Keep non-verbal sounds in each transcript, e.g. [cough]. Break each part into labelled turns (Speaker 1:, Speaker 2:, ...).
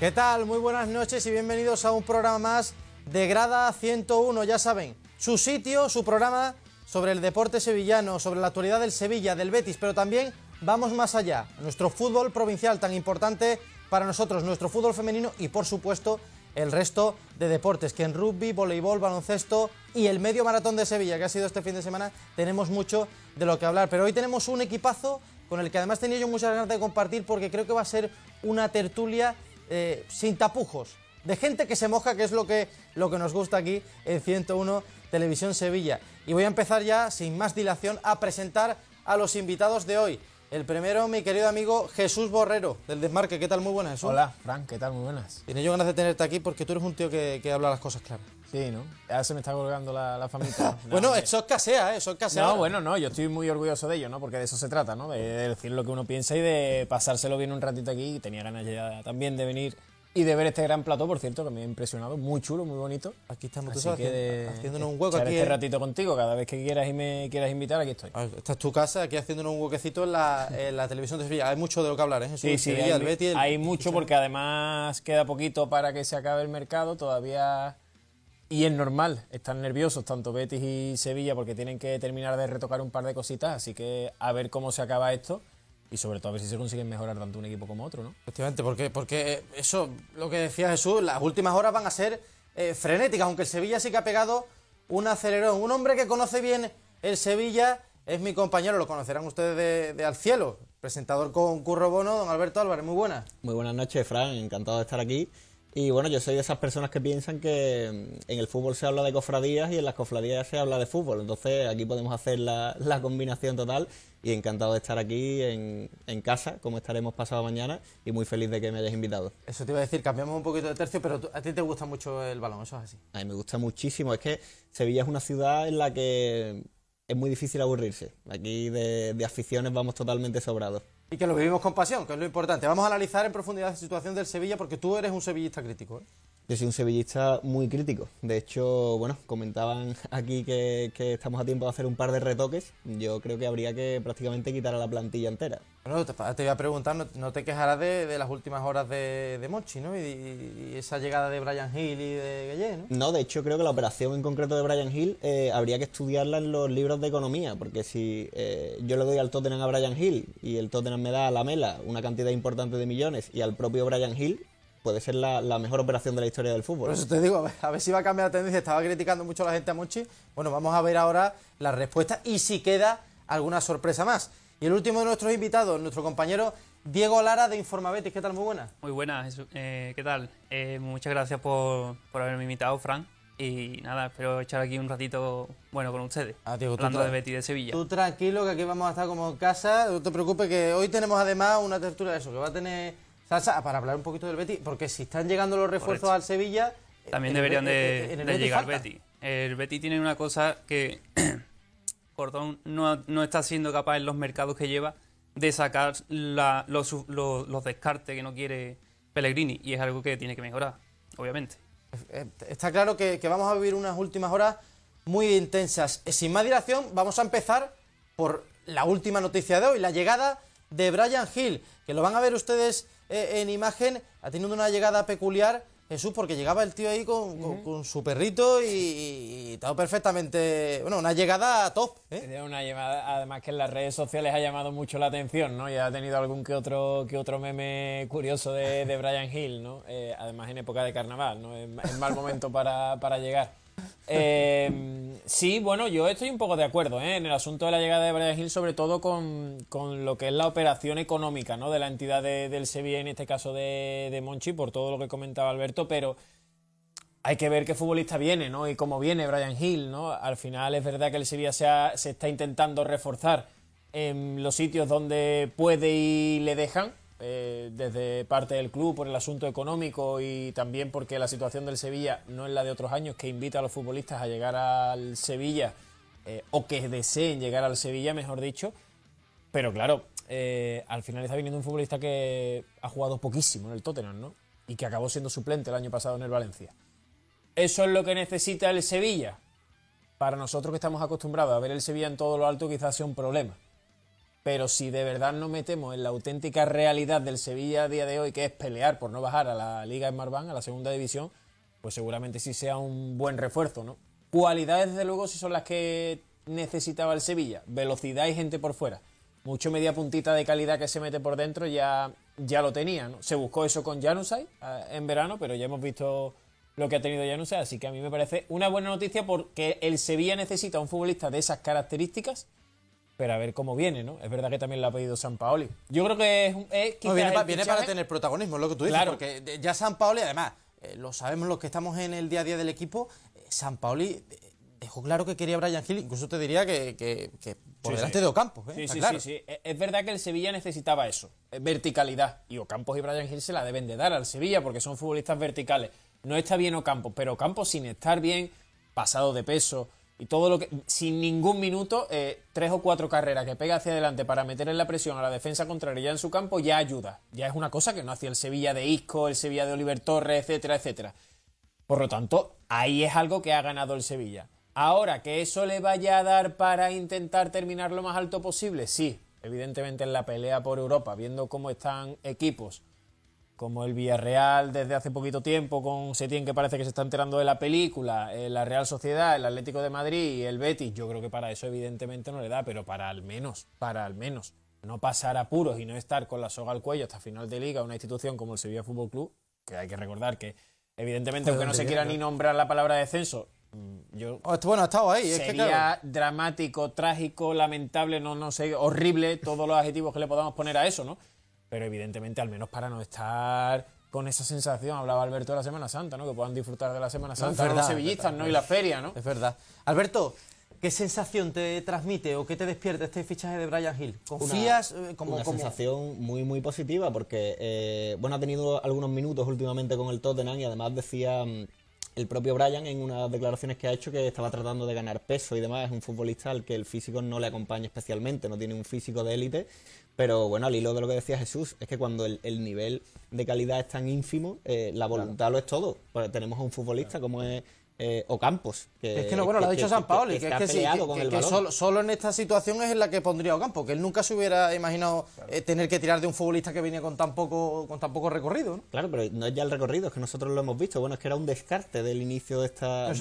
Speaker 1: ¿Qué tal? Muy buenas noches y bienvenidos a un programa más de Grada 101, ya saben, su sitio, su programa sobre el deporte sevillano, sobre la actualidad del Sevilla, del Betis, pero también vamos más allá, nuestro fútbol provincial tan importante para nosotros, nuestro fútbol femenino y por supuesto el resto de deportes, que en rugby, voleibol, baloncesto y el medio maratón de Sevilla, que ha sido este fin de semana, tenemos mucho de lo que hablar, pero hoy tenemos un equipazo con el que además tenía yo muchas ganas de compartir porque creo que va a ser una tertulia eh, sin tapujos, de gente que se moja, que es lo que, lo que nos gusta aquí en 101 Televisión Sevilla. Y voy a empezar ya, sin más dilación, a presentar a los invitados de hoy. El primero, mi querido amigo Jesús Borrero, del Desmarque. ¿Qué tal? Muy buenas, Hola, Frank. ¿Qué tal? Muy buenas. Tiene yo ganas de tenerte aquí porque tú eres un tío que, que habla las cosas claras. Sí, ¿no? Ahora se me está colgando la, la famita. [laughs] bueno,
Speaker 2: eso es ¿eh? eso es No, bueno, no, yo estoy muy orgulloso de ello, ¿no? Porque de eso se trata, ¿no? De, decir lo que uno piensa y de pasárselo bien un ratito aquí. Tenía ganas ya también de venir y de ver este gran plato por cierto, que me ha impresionado. Muy chulo, muy
Speaker 1: bonito. Aquí estamos, tú sabes, haciéndonos un hueco aquí. este ratito contigo, cada vez que quieras y me quieras invitar, aquí estoy. Ah, esta es tu casa, aquí haciéndonos un huequecito en la, televisión de Sevilla. Hay mucho de lo que hablar, ¿eh? sí, sí, hay, hay
Speaker 2: mucho porque además queda poquito para que se acabe el mercado, todavía y es normal, están nerviosos tanto Betis y Sevilla porque tienen que terminar de retocar un par de cositas, así que a ver cómo se acaba esto y sobre todo a ver si se consiguen mejorar tanto un equipo como
Speaker 1: otro, ¿no? Efectivamente, porque, porque eso, lo que decía Jesús, las últimas horas van a ser eh, frenéticas, aunque el Sevilla sí que ha pegado un acelerón. Un hombre que conoce bien el Sevilla es mi compañero, lo conocerán ustedes de, de Al Cielo, presentador con Curro Bono, don Alberto Álvarez, muy buenas.
Speaker 3: Muy buenas noches, Fran, encantado de estar aquí. Y bueno, yo soy de esas personas que piensan que mm, en el fútbol se habla de cofradías y en las cofradías se habla de fútbol. Entonces aquí podemos hacer [laughs] la, combinación total y encantado de estar aquí en, en, casa, como estaremos pasado mañana, y muy feliz de que me hayas invitado.
Speaker 1: Eso te iba a decir, cambiamos un poquito de tercio, pero a ti te gusta mucho el balón, eso es
Speaker 3: así. A mí me gusta muchísimo, es que Sevilla es una ciudad en la que es muy difícil aburrirse. Aquí de, aficiones vamos totalmente sobrados.
Speaker 1: Y que lo vivimos con pasión, que es lo importante. Vamos a analizar en profundidad la situación del Sevilla porque tú eres un sevillista crítico. ¿eh?
Speaker 3: Yo soy un sevillista muy crítico. De hecho, bueno, comentaban aquí que, estamos a tiempo de hacer un par de retoques. Yo creo que habría que prácticamente quitar a la plantilla entera. te, voy a preguntar, no, te quejarás
Speaker 1: de, las últimas horas de, Mochi, ¿no? Y, esa llegada de Brian Hill y de Guillén,
Speaker 3: ¿no? No, de hecho creo que la operación en concreto de Brian Hill eh, habría que estudiarla en los libros de economía, porque si eh, yo le doy al Tottenham a Brian Hill y el Tottenham me da a la mela una cantidad importante de millones y al propio Brian Hill, puede ser la, mejor operación de la historia del fútbol. Por eso
Speaker 1: te digo, a ver, si va a cambiar la tendencia. Estaba criticando mucho a la gente a Monchi. Bueno, vamos a ver ahora la respuesta y si queda alguna sorpresa más. Y el último de nuestros invitados, nuestro compañero Diego Lara de
Speaker 4: Betis. ¿Qué tal? Muy buenas. Muy buenas, eh, ¿qué tal? Eh, muchas gracias por, haberme invitado, Fran. Y nada, espero echar aquí un ratito, bueno, con ustedes. Ah, Diego, hablando de Betis de Sevilla. Tú
Speaker 1: tranquilo, que aquí vamos a estar como en casa. No te preocupes, que hoy tenemos además una tertulia de eso, que va a tener para hablar un poquito del Betty, porque si están llegando los refuerzos al Sevilla...
Speaker 4: Eh, También deberían de, eh, llegar Betty. El Betty tiene una cosa que [clears throat] Cordón no, está siendo capaz en los mercados que lleva de sacar los, descartes que no quiere Pellegrini y es algo que tiene que mejorar, obviamente. Eh, está
Speaker 1: claro que, que, vamos a vivir unas últimas horas muy intensas. Sin más dilación, vamos a empezar por la última noticia de hoy, la llegada de Brian Hill, que lo van a ver ustedes eh, en imagen, ha tenido una llegada peculiar. Jesús, porque llegaba el tío ahí con, su perrito y, estaba perfectamente. Bueno, una llegada top.
Speaker 2: ¿eh? Una llamada, además que en las redes sociales ha llamado mucho la atención, ¿no? Y ha tenido algún que otro que otro meme curioso de, Brian Hill, ¿no? Eh, además en época de carnaval, ¿no? Es, mal momento para, para llegar. Em, sí, bueno, yo estoy un poco de acuerdo ¿eh? en el asunto de la llegada de Brian Hill, sobre todo con, lo que es la operación económica ¿no? de la entidad del Sevilla, en este caso de, de Monchi, por todo lo que comentaba Alberto, pero hay que ver qué futbolista viene ¿no? y cómo viene Brian Hill. ¿no? Al final es verdad que el Sevilla se, se está intentando reforzar en los sitios donde puede y le dejan eh, desde parte del club por el asunto económico y también porque la situación del Sevilla no es la de otros años, que invita a los futbolistas a llegar al Sevilla eh, o que deseen llegar al Sevilla, mejor dicho. Pero claro, eh, al final está viniendo un futbolista que ha jugado poquísimo en el Tottenham, ¿no? Y que acabó siendo suplente el año pasado en el Valencia. Eso es lo que necesita el Sevilla. Para nosotros que estamos acostumbrados a ver el Sevilla en todo lo alto, quizás sea un problema. Pero si de verdad nos metemos en la auténtica realidad del Sevilla a día de hoy, que es pelear por no bajar a la Liga Marván, a la segunda división, pues seguramente sí sea un buen refuerzo, ¿no? Cualidades, desde luego, si son las que necesitaba el Sevilla. Velocidad y gente por fuera. Mucho media puntita de calidad que se mete por dentro ya, ya lo tenía, ¿no? Se buscó eso con Janusay ah, en verano, pero ya hemos visto lo que ha tenido Janusay, así que a mí me parece una buena noticia porque el Sevilla necesita un futbolista de esas características
Speaker 1: pero a ver cómo viene, ¿no? Es verdad que también le ha pedido San Paoli. Yo creo que
Speaker 2: es, viene, para tener
Speaker 1: protagonismo, es lo que tú dices, claro. porque ya San Paoli, además, eh, lo sabemos los que estamos en el día a día del equipo, eh, San Paoli eh, dejó claro que quería Brian Gil, incluso te diría que, por delante de Ocampo. Sí, sí, sí,
Speaker 2: sí, Es verdad que el Sevilla necesitaba eso, verticalidad, y Ocampo y Brian Gil se la deben de dar al Sevilla porque son futbolistas verticales. No está bien Ocampo, pero Ocampo sin estar bien, pasado de peso, y todo lo que, sin ningún minuto, eh, tres o cuatro carreras que pega hacia adelante para meter en la presión a la defensa contraria en su campo, ya ayuda. Ya es una cosa que no hacía el Sevilla de Isco, el Sevilla de Oliver Torres, etcétera, etcétera. Por lo tanto, ahí es algo que ha ganado el Sevilla. Ahora, que eso le vaya a dar para intentar terminar lo más alto posible, sí. Evidentemente en la pelea por Europa, viendo cómo están equipos como el Villarreal desde hace poquito tiempo con Setién que parece que se está enterando de la película, eh, la Real Sociedad, el Atlético de Madrid y el Betis, yo creo que para eso evidentemente no le da, pero para al menos, para al menos no pasar apuros y no estar con la soga al cuello hasta final de liga una institución como el Sevilla Fútbol Club, que hay que recordar que evidentemente aunque no se quiera ni nombrar la palabra descenso,
Speaker 1: mm, yo oh, bueno, ha estado ahí, sería
Speaker 2: es que, dramático, trágico, lamentable, no no sé, horrible todos los adjetivos que le podamos poner a eso, ¿no? pero evidentemente al menos para no estar con esa sensación, hablaba Alberto de la Semana Santa, ¿no? Que puedan disfrutar de la Semana Santa no, los
Speaker 1: sevillistas, ¿no? Y la feria, ¿no? Es verdad. Alberto, ¿qué sensación te transmite o qué te despierta
Speaker 3: este fichaje de Brian Hill? ¿Confías? Eh, como, una sensación muy, muy positiva porque, eh, bueno, ha tenido algunos minutos últimamente con el Tottenham y además decía mm, el propio Brian en unas declaraciones que ha hecho que estaba tratando de ganar peso y demás. Es un futbolista al que el físico no le acompaña especialmente, no tiene un físico de élite, pero bueno, al hilo de lo que decía Jesús, es que cuando el, nivel de calidad es tan ínfimo, eh, la voluntad lo es todo. Pues tenemos a un futbolista como es eh, Ocampos. Que, es que no, bueno, lo ha dicho San Paolo. que, que, es que, solo, solo, en esta situación
Speaker 1: es en la que pondría Ocampos, que él nunca se hubiera imaginado eh, tener que tirar de un futbolista que venía con tan poco, con tan poco recorrido.
Speaker 3: Claro, pero no es ya el recorrido, es que nosotros lo hemos visto. Bueno, es que era un descarte del inicio de esta,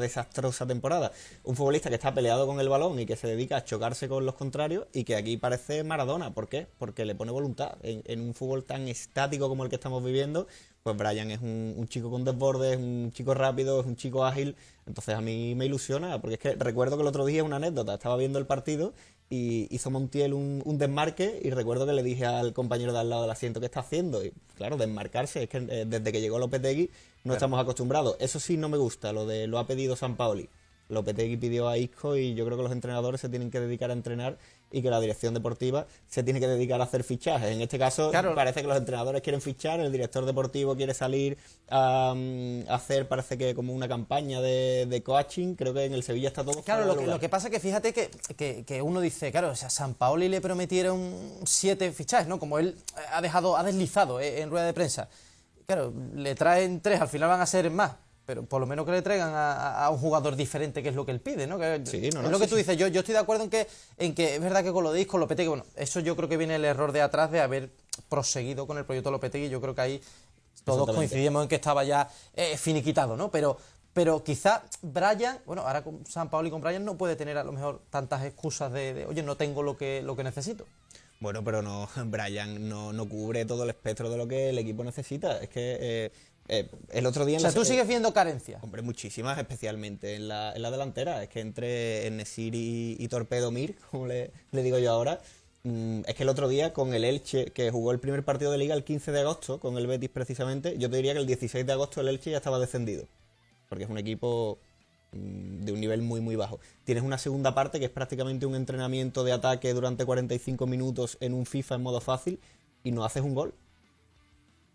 Speaker 3: desastrosa temporada. Un futbolista que está peleado con el balón y que se dedica a chocarse con los contrarios y que aquí parece Maradona. ¿Por qué? Porque le pone voluntad. en un fútbol tan estático como el que estamos viviendo, pues Brian es un, chico con desbordes, es un chico rápido, es un chico ágil, entonces a mí me ilusiona, porque es que recuerdo que el otro día una anécdota, estaba viendo el partido y hizo Montiel un, desmarque y recuerdo que le dije al compañero de al lado del asiento que está haciendo y claro, desmarcarse, es que eh, desde que llegó Lopetegui no estamos acostumbrados, eso sí no me gusta, lo de lo ha pedido San Paoli. Lopetegui pidió a Isco y yo creo que los entrenadores se tienen que dedicar a entrenar y que la dirección deportiva se tiene que dedicar a hacer fichajes. En este caso, parece que los entrenadores quieren fichar, el director deportivo quiere salir a, hacer, parece que como una campaña de, coaching. Creo que en el Sevilla está todo. Claro, lo
Speaker 1: que, pasa es que fíjate que, uno dice, claro, o sea, a San Paoli le prometieron siete fichajes, ¿no? Como él eh, ha dejado, ha deslizado eh, en rueda de prensa. Claro, le traen tres, al final van a ser más pero por lo menos que le traigan a, un jugador diferente, que es lo que él pide, ¿no? es lo que tú dices, yo, yo estoy de acuerdo en que, en que es verdad que con lo de Lopetegui, bueno, eso yo creo que viene el error de atrás de haber proseguido con el proyecto Lopetegui, yo creo que ahí todos coincidimos en que estaba ya eh, finiquitado, ¿no? Pero, pero quizá Brian, bueno, ahora con San Paolo y con Brian no puede tener a lo mejor tantas excusas
Speaker 3: de, oye, no tengo lo que, lo que necesito. Bueno, pero no, [laughs] Brian no, no, cubre todo el espectro de lo que el equipo necesita. Es que eh, eh, el otro día... o sea, tú sigues viendo carencias. Hombre, muchísimas, especialmente en la, delantera. Es que entre Enesir y, y Torpedo Mir, [laughs] como le, digo yo ahora, mm, es que el otro día con el Elche, que jugó el primer partido de liga el 15 de agosto, con el Betis precisamente, yo te diría que el 16 de agosto el Elche ya estaba descendido. Porque es un equipo mm, de un nivel muy muy bajo. Tienes una segunda parte que es prácticamente un entrenamiento de ataque durante 45 minutos en un FIFA en modo fácil y no haces un gol.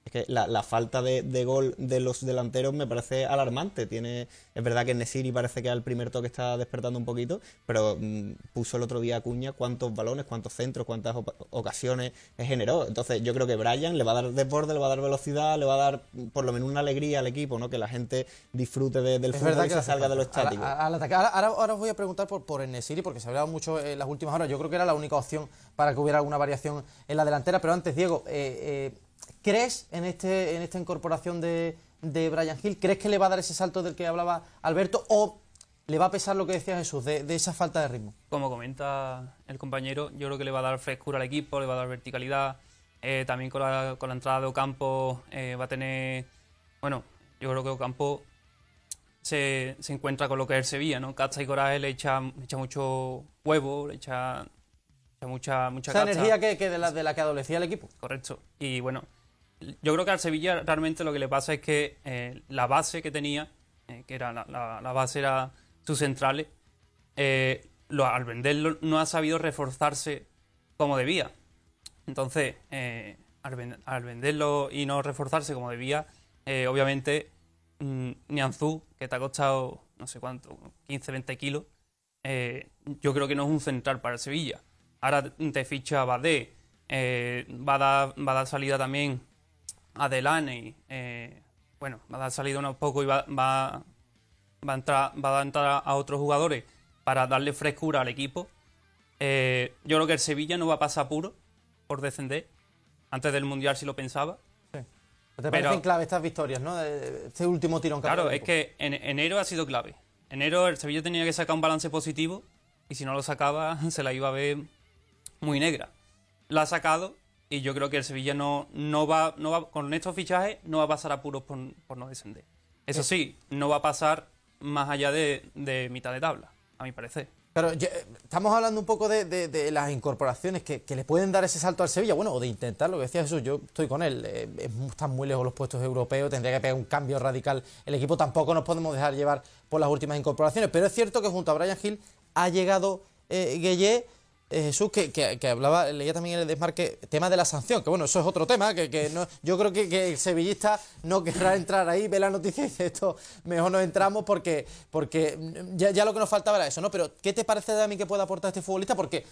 Speaker 3: Es que la, falta de, gol de los delanteros me parece alarmante. Tiene, es verdad que Nesiri parece que al primer toque está despertando un poquito, pero mm, puso el otro día a Cuña cuántos balones, cuántos centros, cuántas ocasiones generó. Entonces yo creo que Brian le va a dar desborde, le va a dar velocidad, le va a dar mm, por lo menos una alegría al equipo, ¿no? Que la gente disfrute del fútbol y que se salga de los estáticos.
Speaker 1: ahora, os voy a preguntar por, por Nesiri, porque se hablaba mucho en las últimas horas. Yo creo que era la única opción para que hubiera alguna variación en la delantera. Pero antes, Diego, eh, eh ¿Crees en, este, en esta incorporación de, de Brian Hill? ¿Crees que le va a dar ese salto del que hablaba Alberto o le va a pesar lo que decía Jesús, de, esa falta de ritmo.
Speaker 4: Como comenta el compañero, yo creo que le va a dar frescura al equipo, le va a dar verticalidad. Eh, también con la, con la, entrada de Ocampo eh, va a tener. Bueno, yo creo que Ocampo se, encuentra con lo que él se Sevilla, ¿no? caza y Coraje le echa, echa mucho huevo, le echa, mucha, mucha Esa energía que, que de, de la que adolecía el equipo. Correcto. Y bueno, yo creo que al Sevilla realmente lo que le pasa es que eh, la base que tenía, eh, que era la, base era sus centrales, eh, al venderlo no ha sabido reforzarse como debía. Entonces, al, venderlo y no reforzarse como debía, obviamente mm, Nianzú, que te ha costado no sé cuánto, 15, 20 kilos, yo creo que no es un central para el Sevilla. Ahora te ficha Badé, va a, dar, va a dar salida también Adelani, eh, bueno, va a salir unos pocos y va, va, a entrar, va a a otros jugadores para darle frescura al equipo. Eh, yo creo que el Sevilla no va a pasar puro por descender. Antes del Mundial si lo pensaba. Sí. Te parecen
Speaker 1: clave estas victorias, ¿no? Este último tirón Claro, es
Speaker 4: que en enero ha sido clave. Enero el Sevilla tenía que sacar un balance positivo y si no lo sacaba [laughs] se la iba a ver muy negra. La ha sacado y yo creo que el Sevilla no, no, va, no va, con estos fichajes, no va a pasar apuros por, por no descender. Eso eh. sí, no va a pasar más allá de, mitad de tabla, a mi parecer.
Speaker 1: Pero eh, estamos hablando un poco de, las incorporaciones que, que, le pueden dar ese salto al Sevilla, bueno, o de intentar, lo que decía Jesús, yo estoy con él, eh, están muy lejos los puestos europeos, tendría que pegar un cambio radical el equipo, tampoco nos podemos dejar llevar por las últimas incorporaciones, pero es cierto que junto a Brian Hill ha llegado eh, eh, Jesús, que, que, hablaba, leía también el desmarque, tema de la sanción, que bueno, eso es otro tema, que, no, yo creo que, el sevillista no querrá entrar ahí, ve la noticia y dice esto, mejor no entramos porque, porque mm, ya, lo que nos faltaba era eso, ¿no? Pero, ¿qué te parece de mí que pueda aportar este futbolista? Porque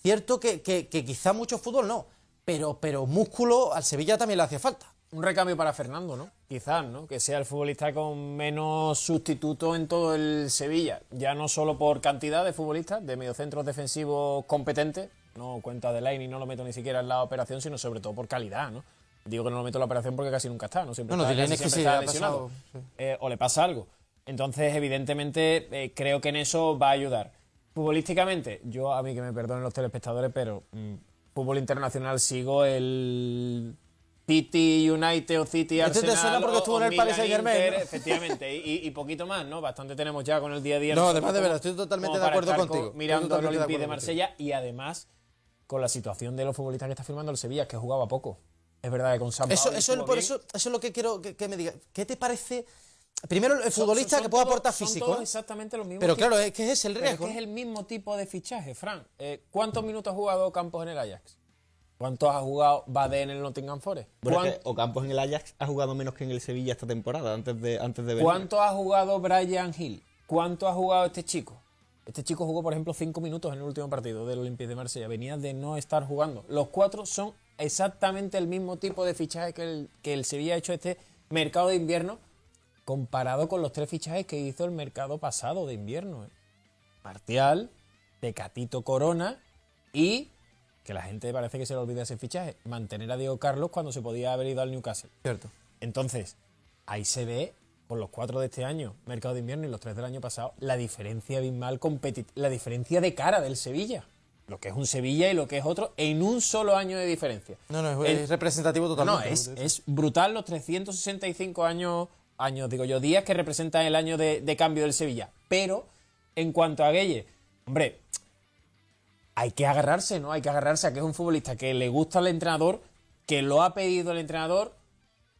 Speaker 1: cierto que, que, que quizá mucho fútbol no, pero, pero músculo al Sevilla
Speaker 2: también le hacía falta un recambio para Fernando, ¿no? Quizás, ¿no? Que sea el futbolista con menos sustituto en todo el Sevilla. Ya no solo por cantidad de futbolistas, de mediocentros defensivos competentes. No cuenta de y no lo meto ni siquiera en la operación, sino sobre todo por calidad, ¿no? Digo que no lo meto en la operación porque casi nunca está, ¿no? no, no, que eh, o le pasa algo. Entonces, evidentemente, eh, creo que en eso va a ayudar. Futbolísticamente, yo a mí que me perdonen los telespectadores, pero mm, fútbol internacional sigo el City United o City este Arsenal. te porque el Efectivamente, y, poquito más, ¿no? Bastante tenemos ya con el día a día. No, además de verdad, estoy totalmente de acuerdo contigo. mirando el Olympique de Marsella y además con la situación de los futbolistas que está filmando el Sevilla, que jugaba poco. Es verdad que con San Eso, es
Speaker 1: lo que quiero que, me digas. ¿Qué te parece? Primero, el futbolista que puede aportar físico. Son todos ¿eh? exactamente los mismos. Pero claro, es que es el riesgo. es, que es el mismo tipo de fichaje, Fran.
Speaker 2: Eh, ¿Cuántos minutos ha jugado Campos en el Ajax? ¿Cuántos ha jugado Bade en el Nottingham Forest?
Speaker 3: o Campos en el Ajax ha jugado menos que en el Sevilla esta temporada, antes de, antes de venir. ¿Cuánto
Speaker 2: ha jugado Brian Hill? ¿Cuánto ha jugado este chico? Este chico jugó, por ejemplo, cinco minutos en el último partido del Olympique de Marsella. Venía de no estar jugando. Los cuatro son exactamente el mismo tipo de fichajes que el, que el Sevilla ha hecho este mercado de invierno, comparado con los tres fichajes que hizo el mercado pasado de invierno. Martial, Pecatito Corona y que la gente parece que se le olvida ese fichaje, mantener a Diego Carlos cuando se podía haber ido al Newcastle. Cierto. Entonces, ahí se ve con los cuatro de este año, mercado de invierno y los tres del año pasado, la diferencia competitiva, la diferencia de cara del Sevilla. Lo que es un Sevilla y lo que es otro en un solo año de diferencia. No, no, es, representativo totalmente. No, es, brutal los 365 años años, digo yo, días que representan el año de, de, cambio del Sevilla. Pero en cuanto a Gueye, hombre, hay que agarrarse, ¿no? Hay que agarrarse a que es un futbolista que le gusta al entrenador, que lo ha pedido el entrenador,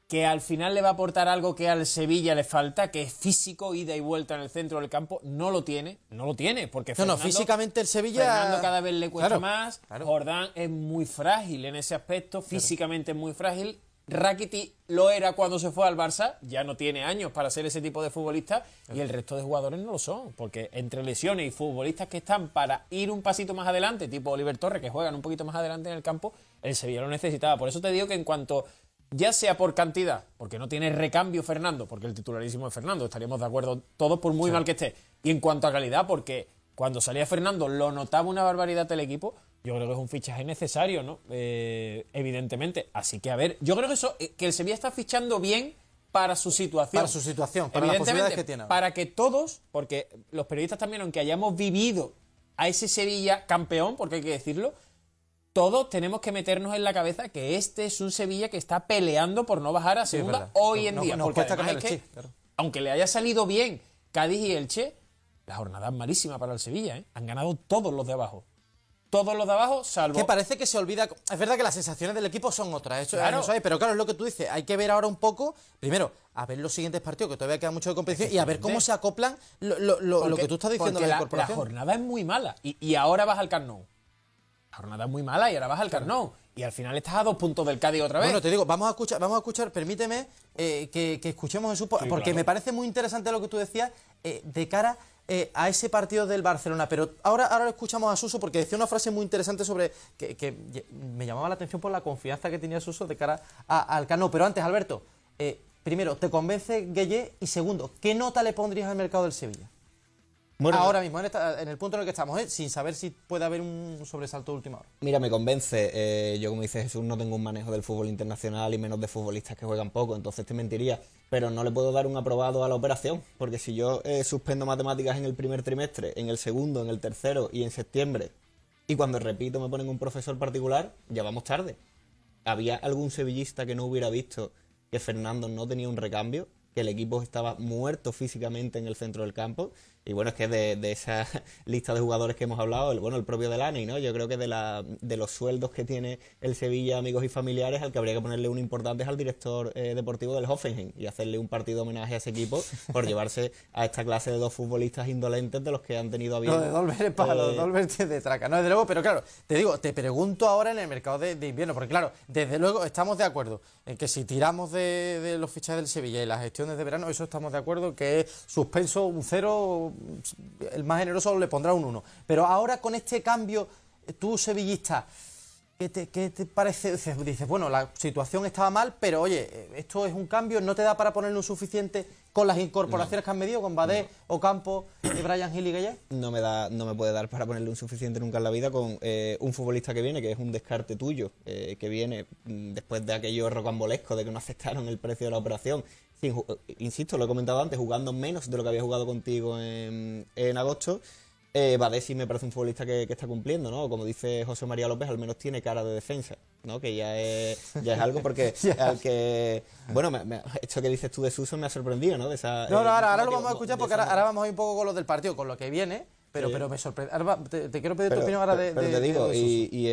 Speaker 2: que al final le va a aportar algo que al Sevilla le falta, que es físico, ida y vuelta en el centro del campo, no lo tiene, no lo tiene, porque físicamente
Speaker 1: el Sevilla cada vez
Speaker 2: le cuesta más, Jordán es muy frágil en ese aspecto, físicamente es muy frágil Rakiti lo era cuando se fue al Barça, ya no tiene años para ser ese tipo de futbolista y el resto de jugadores no lo son, porque entre lesiones y futbolistas que están para ir un pasito más adelante, tipo Oliver Torres, que juegan un poquito más adelante en el campo, el Sevilla lo necesitaba. Por eso te digo que en cuanto, ya sea por cantidad, porque no tiene recambio Fernando, porque el titularísimo es Fernando, estaríamos de acuerdo todos por muy mal que esté, y en cuanto a calidad, porque cuando salía Fernando lo notaba una barbaridad el equipo, yo creo que es un fichaje necesario, ¿no? Eh, evidentemente. Así que, a ver, yo creo que eso, eh, que el Sevilla está fichando bien para su situación. Para su
Speaker 1: situación, para las posibilidades que tiene. Para
Speaker 2: que todos, porque los periodistas también, aunque hayamos vivido a ese Sevilla campeón, porque hay que decirlo, todos tenemos que meternos en la cabeza que este es un Sevilla que está peleando por no bajar a segunda hoy en día. porque aunque le haya salido bien Cádiz y Elche, la jornada es malísima para el Sevilla, ¿eh? Han ganado todos los de abajo
Speaker 1: todos los de abajo, salvo. Que parece que se olvida. Es verdad que las sensaciones del equipo son otras, eso pero claro, es lo que tú dices. Hay que ver ahora un poco, primero, a ver los siguientes partidos, que todavía queda mucho de competición, y a ver cómo se acoplan lo, que tú estás diciendo de la, la, la jornada
Speaker 2: es muy mala, y, ahora vas al Carnot.
Speaker 1: La jornada es muy mala y ahora vas al Carnot. Y al final estás a dos puntos del Cádiz otra vez. Bueno, te digo, vamos a escuchar, vamos a escuchar permíteme eh, que, escuchemos en su. porque me parece muy interesante lo que tú decías eh, de cara eh, a ese partido del Barcelona. Pero ahora, ahora escuchamos a Suso porque decía una frase muy interesante sobre que, que me llamaba la atención por la confianza que tenía Suso de cara al Cano. Pero antes, Alberto, eh, primero, ¿te convence Gueye? Y segundo, ¿qué nota le pondrías al mercado del Sevilla? Ahora mismo, en, en, el punto en el que estamos, ¿eh? sin saber si puede haber un sobresalto último. última
Speaker 3: Mira, me convence. Eh, yo, como dice Jesús, no tengo un manejo del fútbol internacional y menos de futbolistas que juegan poco, entonces te mentiría. Pero no le puedo dar un aprobado a la operación, porque si yo eh, suspendo matemáticas en el primer trimestre, en el segundo, en el tercero y en septiembre, y cuando repito me ponen un profesor particular, ya vamos tarde. ¿Había algún sevillista que no hubiera visto que Fernando no tenía un recambio? Que el equipo estaba muerto físicamente en el centro del campo y bueno, es que de, esa [laughs] lista de jugadores que hemos hablado, el, bueno, el propio Delaney, ¿no? Yo creo que de, la, de los sueldos que tiene el Sevilla, amigos y familiares, al que habría que ponerle un importante es al director eh, deportivo del Hoffenheim y hacerle un partido homenaje a ese equipo por [laughs] llevarse a esta clase de dos futbolistas indolentes de los que han tenido a bien. Lo de Dolber es palo, los eh, de traca. No,
Speaker 1: desde luego, pero claro, te digo, te pregunto ahora en el mercado de, invierno, porque claro, desde luego estamos de acuerdo en que si tiramos de, de los fichajes del Sevilla y las gestiones de verano, eso estamos de acuerdo que es suspenso un cero el más generoso le pondrá un 1. Pero ahora con este cambio, eh, tú sevillista, ¿qué te, parece? Dices, bueno, la situación estaba mal, pero oye, eh, esto es un cambio, no te da para ponerle un suficiente con las incorporaciones que han medido, con Badé, Ocampo, eh, Brian Hill y Gueye?
Speaker 3: No me, da, no me puede dar para ponerle un suficiente nunca en la vida con un futbolista que viene, que es un descarte tuyo, que viene mm, después de aquello rocambolesco de que no aceptaron el precio de la operación eh, insisto, lo he comentado antes, jugando menos de lo que había jugado contigo en, en agosto. Eh, Badesi me parece un futbolista que, está cumpliendo, ¿no? Como dice José María López, al menos tiene cara de defensa, ¿no? Que ya es, ya es algo porque [laughs] que... Bueno, me, esto que dices tú de Suso me ha sorprendido, ¿no? no, no, eh, ahora, lo vamos a escuchar porque ahora, ahora, vamos
Speaker 1: a ir un poco con lo del partido, con lo que viene. Pero, pero me sorprende. te, quiero pedir tu opinión ahora de. te digo,
Speaker 3: y,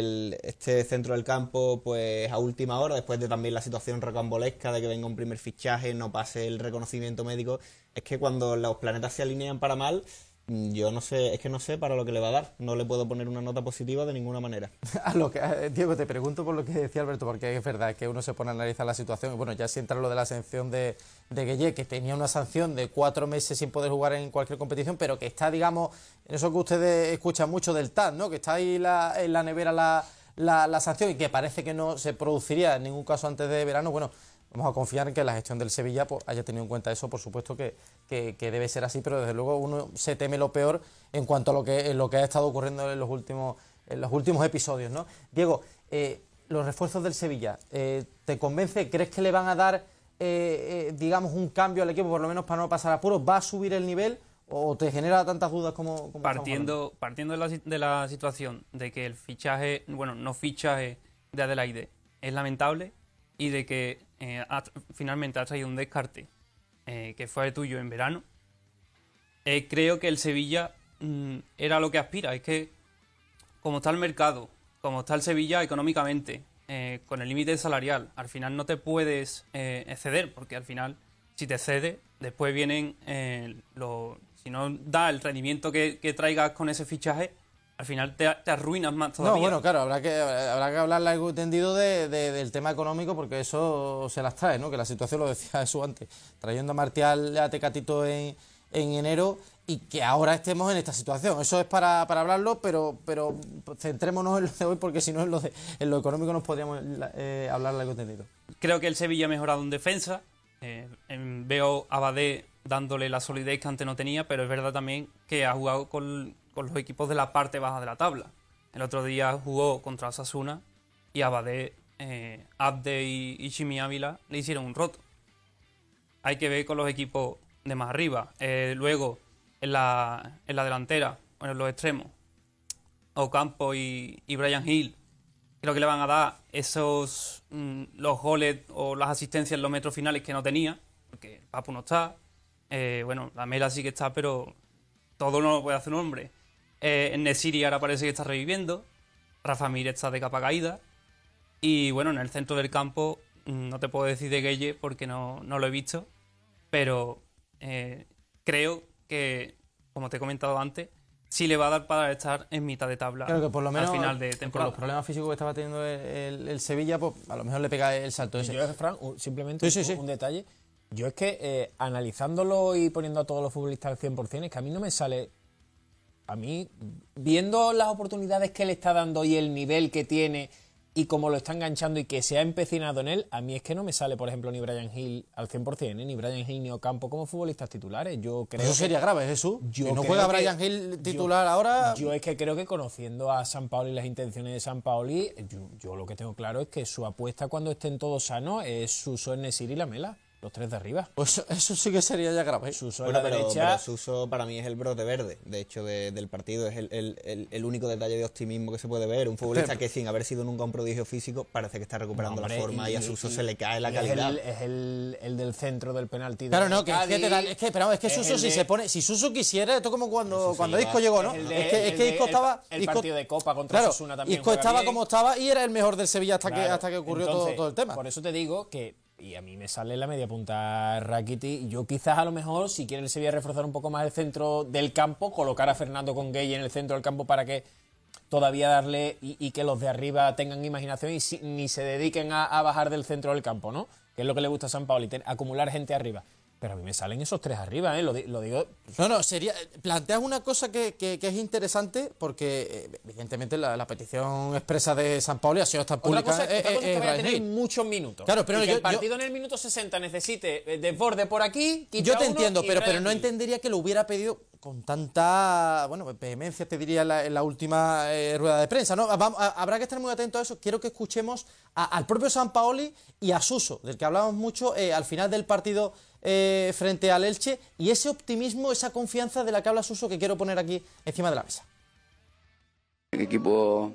Speaker 3: este centro del campo, pues a última hora, después de también la situación rocambolesca de que venga un primer fichaje, no pase el reconocimiento médico, es que cuando los planetas se alinean para mal, yo no sé, es que no sé para lo que le va a dar. No le puedo poner una nota positiva de ninguna manera. [laughs] a lo que, eh, Diego, te pregunto por lo que decía Alberto, porque es verdad que uno se pone a analizar
Speaker 1: la situación. Bueno, ya si entra lo de la sanción de, de que tenía una sanción de cuatro meses sin poder jugar en cualquier competición, pero que está, digamos, en eso que ustedes escuchan mucho del TAD, ¿no? Que está ahí la, en la nevera la, la sanción y que parece que no se produciría en ningún caso antes de verano. Bueno, Vamos a confiar en que la gestión del Sevilla pues, haya tenido en cuenta eso, por supuesto que, debe ser así, pero desde luego uno se teme lo peor en cuanto a lo que, lo que ha estado ocurriendo en los últimos, en los últimos episodios. ¿no? Diego, eh, los refuerzos del Sevilla, eh, ¿te convence? ¿Crees que le van a dar, eh, digamos, un cambio al equipo, por lo menos para no pasar apuros? ¿Va a subir el nivel? ¿O te genera tantas dudas como... partiendo
Speaker 4: partiendo de la, de, la, situación de que el fichaje, bueno, no fichaje de Adelaide es lamentable, y de que eh, finalmente ha traído un descarte eh, que fue tuyo en verano, eh, creo que el Sevilla mm, era lo que aspira. Es que como está el mercado, como está el Sevilla económicamente, con el límite salarial, al final no te puedes exceder, porque al final si te cede después vienen los... Si no da el rendimiento que traigas con ese fichaje, al final te, arruinas más todavía. No, bueno,
Speaker 1: claro, habrá que, habrá que hablar largo y tendido de, del tema económico porque eso se las trae, ¿no? Que la situación, lo decía [laughs] eso antes, trayendo a Martial a Tecatito en, enero y que ahora estemos en esta situación. Eso es para, hablarlo, pero, pero centrémonos en lo de hoy porque si no en lo, en lo económico nos podríamos eh, hablar largo y tendido.
Speaker 4: Creo que el Sevilla ha mejorado en defensa. Eh, veo a Badé dándole la solidez que antes no tenía, pero es verdad también que ha jugado con, con los equipos de la parte baja de la tabla. El otro día jugó contra Sasuna y Abade, eh, Abde y, Ishimi Ávila le hicieron un roto. Hay que ver con los equipos de más arriba. Eh, luego, en la, en la delantera, bueno, en los extremos, Ocampo y, y Brian Hill, creo que le van a dar esos mm, los goles o las asistencias en los metros finales que no tenía, porque Papu no está. Eh, bueno, la Mela sí que está, pero todo no lo puede hacer un hombre. Eh, Nesiri ahora parece que está reviviendo. Rafa Mir está de capa caída. Y bueno, en el centro del campo mm, no te puedo decir de Gueye porque no, lo he visto. Pero eh, creo que, como te he comentado antes, sí le va a dar para estar en mitad de tabla Creo que por lo menos, al final de temporada. los
Speaker 1: problemas físicos que estaba teniendo el, Sevilla, pues a lo mejor le pega el salto ese.
Speaker 2: Yo, simplemente Un, detalle. Yo es que eh, analizándolo y poniendo a todos los futbolistas al 100%, es que a mí no me sale a mí, viendo las oportunidades que le está dando y el nivel que tiene y cómo lo está enganchando y que se ha empecinado en él, a mí es que no me sale, por ejemplo, ni Brian Hill al 100%, ¿eh? ni Brian Hill ni Ocampo como futbolistas titulares. Yo creo Eso sería grave,
Speaker 1: Jesús. Yo no juega Brian Hill titular ahora. Yo es
Speaker 2: que creo que conociendo a San Paoli y las intenciones de San Paoli, yo, lo que tengo claro es que su apuesta cuando estén todos sanos es su Siri y la mela. Los tres de arriba. Pues eso, sí que sería ya grave. Suso
Speaker 3: Suso para mí es el brote verde, de hecho, del partido. Es el, único detalle de optimismo que se puede ver. Un futbolista [laughs] que sin haber sido nunca un prodigio físico parece que está recuperando la forma y, a Suso se le cae la calidad.
Speaker 2: Es el, del centro del penalti. claro, no, que, es que, te es que, Suso si se pone, si
Speaker 1: Suso quisiera, esto como cuando, cuando Disco llegó, ¿no? es que, Disco estaba... El, partido de Copa contra Susuna también. Disco estaba como estaba y era el mejor del Sevilla hasta, que, hasta que ocurrió todo, todo el tema. Por eso te digo que
Speaker 2: y a mí me sale la media punta Rakiti. Yo quizás a lo mejor, si quieren se a reforzar un poco más el centro del campo, colocar a Fernando con Gay en el centro del campo para que todavía darle y, que los de arriba tengan imaginación y ni se dediquen a, bajar del centro del campo, ¿no? Que es lo que le gusta a San Paolo, acumular gente arriba. Pero a mí me salen esos tres arriba, ¿eh? Lo, digo.
Speaker 1: No, no, sería. Planteas una cosa que, es interesante, porque eh, evidentemente la, petición expresa de San Paolo ha sido hasta pública. Otra a tener muchos minutos. Claro, pero que el partido
Speaker 2: en el minuto 60 necesite eh, desborde por aquí. Yo te entiendo, pero, no
Speaker 1: entendería que lo hubiera pedido con tanta, bueno, vehemencia te diría en la, última rueda de prensa, ¿no? habrá que estar muy atento a eso. Quiero que escuchemos al propio San Paoli y a Suso, del que hablábamos mucho al final del partido eh, frente al Elche y ese optimismo, esa confianza de la que habla uso que quiero poner aquí encima de la mesa.
Speaker 5: El equipo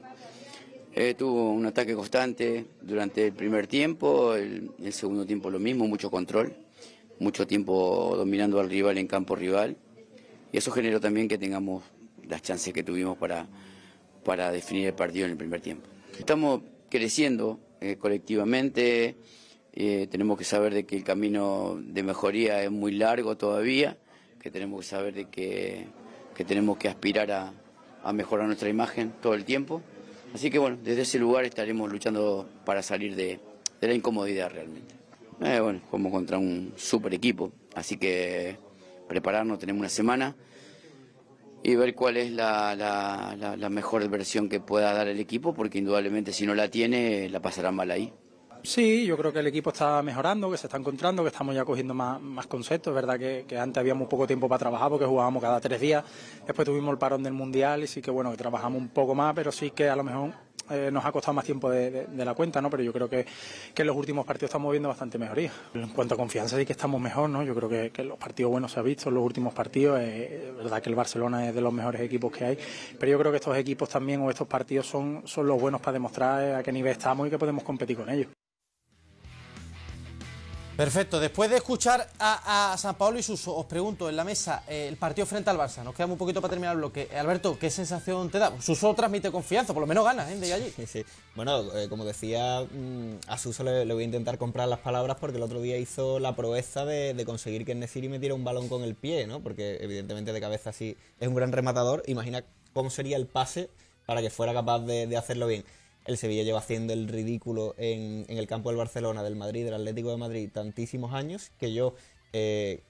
Speaker 5: eh, tuvo un ataque constante durante el primer tiempo, el, segundo tiempo lo mismo, mucho control, mucho tiempo dominando al rival en campo rival y eso generó también que tengamos las chances que tuvimos para, para definir el partido en el primer tiempo. Estamos creciendo eh, colectivamente, eh, tenemos que saber de que el camino de mejoría es muy largo todavía, que tenemos que saber de que, tenemos que aspirar a, mejorar nuestra imagen todo el tiempo. Así que bueno, desde ese lugar estaremos luchando para salir de, la incomodidad realmente. Eh, bueno, como contra un super equipo, así que prepararnos, tenemos una semana y ver cuál es la, la, la mejor versión que pueda dar el equipo, porque indudablemente si no la tiene, la pasará mal ahí.
Speaker 1: Sí, yo creo que el equipo está mejorando, que se está encontrando, que estamos ya cogiendo más, más conceptos. Es verdad que, antes habíamos muy poco tiempo para trabajar porque jugábamos cada tres días. Después tuvimos el parón del Mundial y sí que bueno, que trabajamos un poco más, pero sí que
Speaker 6: a lo mejor eh, nos ha costado más tiempo de, la cuenta, ¿no? Pero yo creo que, que, en los últimos partidos estamos viendo bastante mejoría. En cuanto a confianza
Speaker 1: sí que estamos mejor, ¿no? Yo creo que, los partidos buenos se ha visto, en los últimos partidos, es verdad que el Barcelona es de los mejores equipos que hay, pero yo creo que estos equipos también o estos partidos son, son los buenos para demostrar a qué nivel estamos y que podemos competir con ellos. Perfecto, después de escuchar a, San Paolo y Suso, os pregunto en la mesa, eh, el partido frente al Barça, nos queda un poquito para terminar el bloque. Alberto, ¿qué sensación te da? Pues Suso transmite confianza, por
Speaker 3: lo menos ganas ¿eh? de allí. Sí, Bueno, eh, como decía, mm, a Suso le, voy a intentar comprar las palabras porque el otro día hizo la proeza de, conseguir que me metiera un balón con el pie, ¿no? Porque evidentemente de cabeza sí es un gran rematador, imagina cómo sería el pase para que fuera capaz de hacerlo bien. El Sevilla lleva haciendo el ridículo en, el campo del Barcelona, del Madrid, del Atlético de Madrid, tantísimos años que yo... Eh,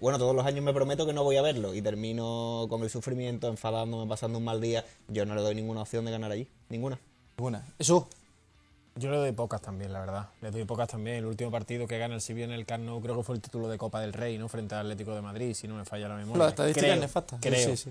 Speaker 3: bueno, todos los años me prometo que no voy a verlo y termino con el sufrimiento, enfadándome, pasando un mal día. Yo no le doy ninguna opción de ganar allí, ninguna.
Speaker 2: Ninguna. Eso. Yo le doy pocas también, la verdad. Le doy pocas también. El último partido que gana el Sevilla en el Camp Nou creo que fue el título de Copa del Rey, ¿no? Frente al Atlético de Madrid, si no me falla la memoria. La estadística creo, Creo. Sí, sí.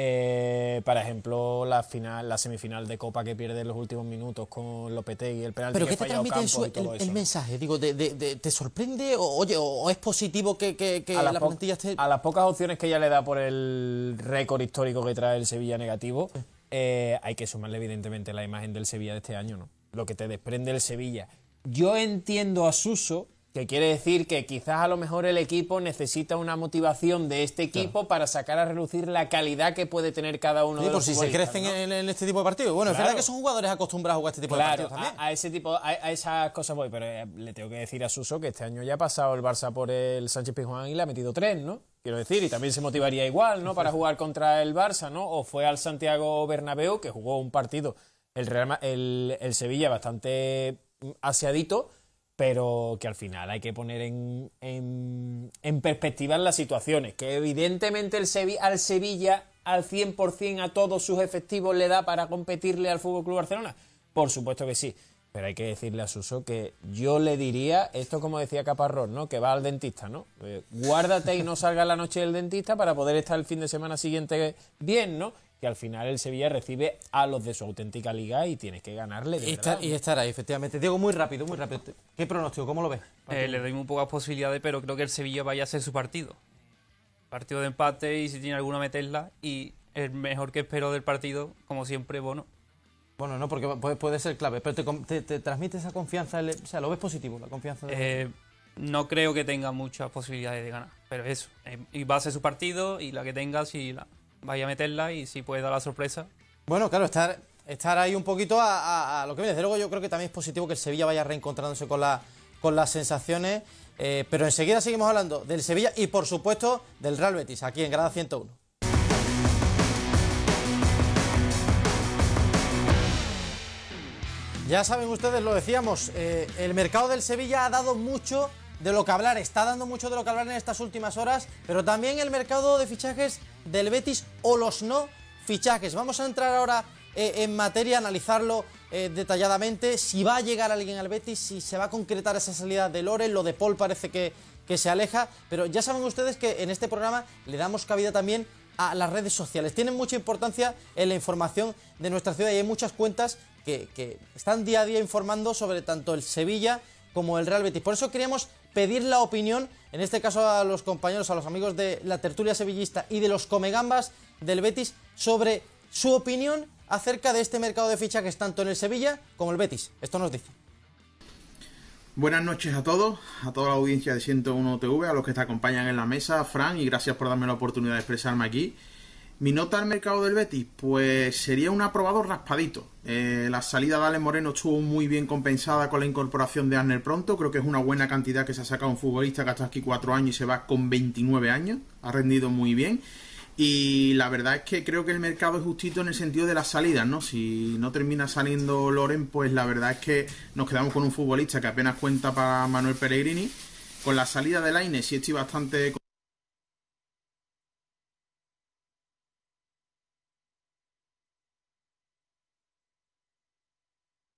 Speaker 2: Eh, por ejemplo, la final, la semifinal de Copa que pierde en los últimos minutos con Lopetegui, el penalti ¿Pero qué te transmite el, y eso.
Speaker 1: mensaje? Digo, ¿te sorprende o, es positivo que, la plantilla esté...? A las pocas
Speaker 2: opciones que ella le da por el récord histórico que trae el Sevilla negativo, eh, hay que sumarle evidentemente la imagen del Sevilla de este año, ¿no? Lo que te desprende el Sevilla. Yo entiendo a Suso que quiere decir que quizás a lo mejor el equipo necesita una motivación de este equipo para sacar a relucir la calidad que puede tener cada uno sí, de por si se crecen
Speaker 1: en, este tipo de partidos. Bueno, es verdad que son jugadores acostumbrados a jugar este tipo de partidos también.
Speaker 2: A, ese tipo, a, esas cosas voy, pero eh, le tengo que decir a Suso que este año ya ha pasado el Barça por el Sánchez Pijuán y le ha metido tres, ¿no? Quiero decir, y también se motivaría igual, ¿no? Para jugar contra el Barça, ¿no? O fue al Santiago Bernabéu que jugó un partido el, Real, el, el Sevilla bastante mm, aseadito pero que al final hay que poner en, en, perspectiva las situaciones, que evidentemente el Sevilla, al Sevilla al 100% a todos sus efectivos le da para competirle al Fútbol Club Barcelona. Por supuesto que sí, pero hay que decirle a Suso que yo le diría, esto como decía Caparrós, ¿no? Que va al dentista, ¿no? Eh, guárdate y no salga la noche del dentista para poder estar el fin de semana siguiente bien, ¿no? que al final el Sevilla recibe a los
Speaker 4: de su auténtica liga y tienes que ganarle. y, estará ahí, efectivamente. Diego, muy rápido, muy rápido. ¿Qué pronóstico? ¿Cómo lo ves? Eh, le doy muy pocas posibilidades, pero creo que el Sevilla vaya a ser su partido. Partido de empate y si tiene alguna meterla. Y el mejor que espero del partido, como siempre, Bono. Bueno, no, porque puede, puede ser clave, pero te, te, transmite esa confianza, o sea, lo ves positivo, la confianza. De... Eh, no creo que tenga muchas posibilidades de ganar, pero eso. Eh, y va a ser su partido y la que tenga, si la, vaya a meterla y si puede dar la sorpresa.
Speaker 1: Bueno, claro, estar, estar ahí un poquito a, lo que viene. Desde luego yo creo que también es positivo que el Sevilla vaya reencontrándose con, la, con las sensaciones. Eh, pero enseguida seguimos hablando del Sevilla y por supuesto del Real Betis, aquí en Grada 101. Ya saben ustedes, lo decíamos, eh, el mercado del Sevilla ha dado mucho de lo que hablar, está dando mucho de lo que hablar en estas últimas horas, pero también el mercado de fichajes del Betis o los no fichajes. Vamos a entrar ahora eh, en materia, analizarlo eh, detalladamente, si va a llegar alguien al Betis, si se va a concretar esa salida de Lore, lo de Paul parece que, que se aleja, pero ya saben ustedes que en este programa le damos cabida también a las redes sociales. Tienen mucha importancia en la información de nuestra ciudad y hay muchas cuentas que, que están día a día informando sobre tanto el Sevilla como el Real Betis. Por eso queríamos pedir la opinión, en este caso a los compañeros, a los amigos de la tertulia sevillista y de los comegambas del Betis, sobre su opinión acerca de este mercado de que es tanto en el Sevilla como el Betis. Esto nos dice.
Speaker 6: Buenas noches a todos, a toda la audiencia de 101 TV, a los que te acompañan en la mesa, Fran, y gracias por darme la oportunidad de expresarme aquí. Mi nota al mercado del Betis, pues sería un aprobado raspadito. Eh, la salida de Ale Moreno estuvo muy bien compensada con la incorporación de Arner Pronto. Creo que es una buena cantidad que se ha sacado un futbolista que hasta aquí cuatro años y se va con 29 años. Ha rendido muy bien. Y la verdad es que creo que el mercado es justito en el sentido de las salidas, ¿no? Si no termina saliendo Loren, pues la verdad es que nos quedamos con un futbolista que apenas cuenta para Manuel Pellegrini. Con la salida de Laine sí estoy bastante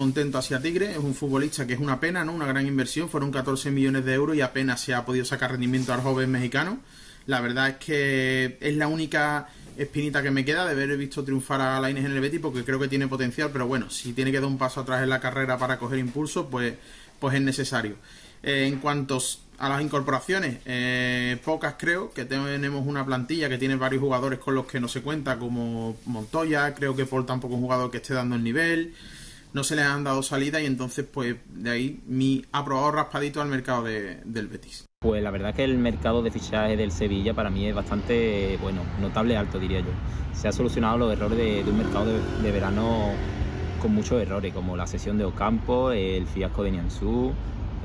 Speaker 6: contento hacia Tigre, es un futbolista que es una pena, ¿no? Una gran inversión, fueron 14 millones de euros y apenas se ha podido sacar rendimiento al joven mexicano. La verdad es que es la única espinita que me queda de haber visto triunfar a Lainez en el Betis porque creo que tiene potencial, pero bueno, si tiene que dar un paso atrás en la carrera para coger impulso, pues, pues es necesario. Eh, en cuanto a las incorporaciones, eh, pocas creo, que tenemos una plantilla que tiene varios jugadores con los que no se cuenta, como Montoya, creo que por tampoco un jugador que esté dando el nivel no se le han dado salida y entonces pues de ahí mi aprobado raspadito al mercado del Betis. Pues la verdad que el mercado de fichaje del Sevilla para mí es bastante, bueno, notable alto diría yo. Se ha solucionado los errores de, un mercado de, verano
Speaker 3: con muchos errores, como la sesión de Ocampo, el fiasco de Nianzú,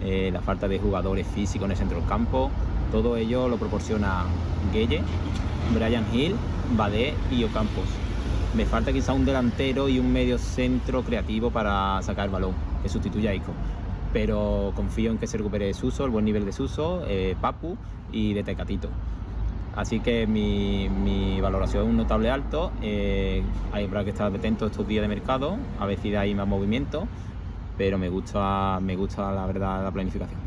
Speaker 3: eh, la falta de jugadores físicos en el centro del campo. Todo ello lo proporciona Gueye, Brian Hill, Badé y Ocampos me falta quizá un delantero y un medio centro creativo para sacar el balón, que sustituya a Pero confío en que se recupere su Suso, el buen nivel de Suso, eh, Papu y de Tecatito. Así que mi, valoración es un notable alto. Eh, hay que estar atento estos días de mercado, a ver si hay más movimiento, pero me gusta, me gusta la verdad la
Speaker 1: planificación.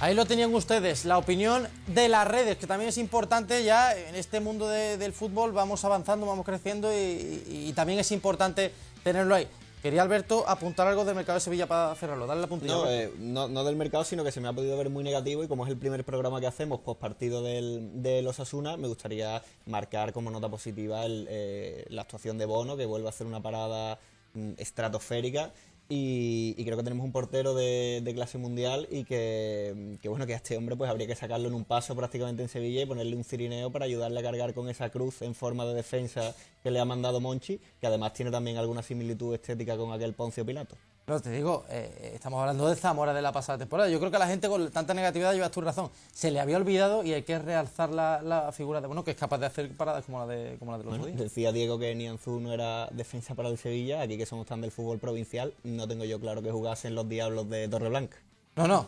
Speaker 1: Ahí lo tenían ustedes, la opinión de las redes, que también es importante ya en este mundo del fútbol, vamos avanzando, vamos creciendo y, también es importante
Speaker 3: tenerlo ahí. Quería Alberto apuntar algo del mercado de Sevilla para cerrarlo, darle la puntilla. Eh, no, no, del mercado, sino que se me ha podido ver muy negativo y como es el primer programa que hacemos post partido del, de los Asuna, me gustaría marcar como nota positiva eh, la actuación de Bono, que vuelve a hacer una parada mm, estratosférica y, creo que tenemos un portero de, clase mundial y que, bueno que a este hombre pues habría que sacarlo en un paso prácticamente en Sevilla y ponerle un cirineo para ayudarle a cargar con esa cruz en forma de defensa que le ha mandado Monchi, que además tiene también alguna similitud estética con aquel Poncio Pilato. No, te digo, eh, eh, estamos hablando de Zamora de la pasada temporada.
Speaker 1: Yo creo que a la gente con tanta negatividad llevas tu razón. Se le había olvidado y hay que realzar la, figura de bueno
Speaker 3: que es capaz de hacer paradas como la de como la los bueno, Decía Diego que Nianzú no era defensa para el Sevilla, aquí que somos tan del fútbol provincial, no tengo yo claro que jugasen los diablos de Torreblanca. No, no,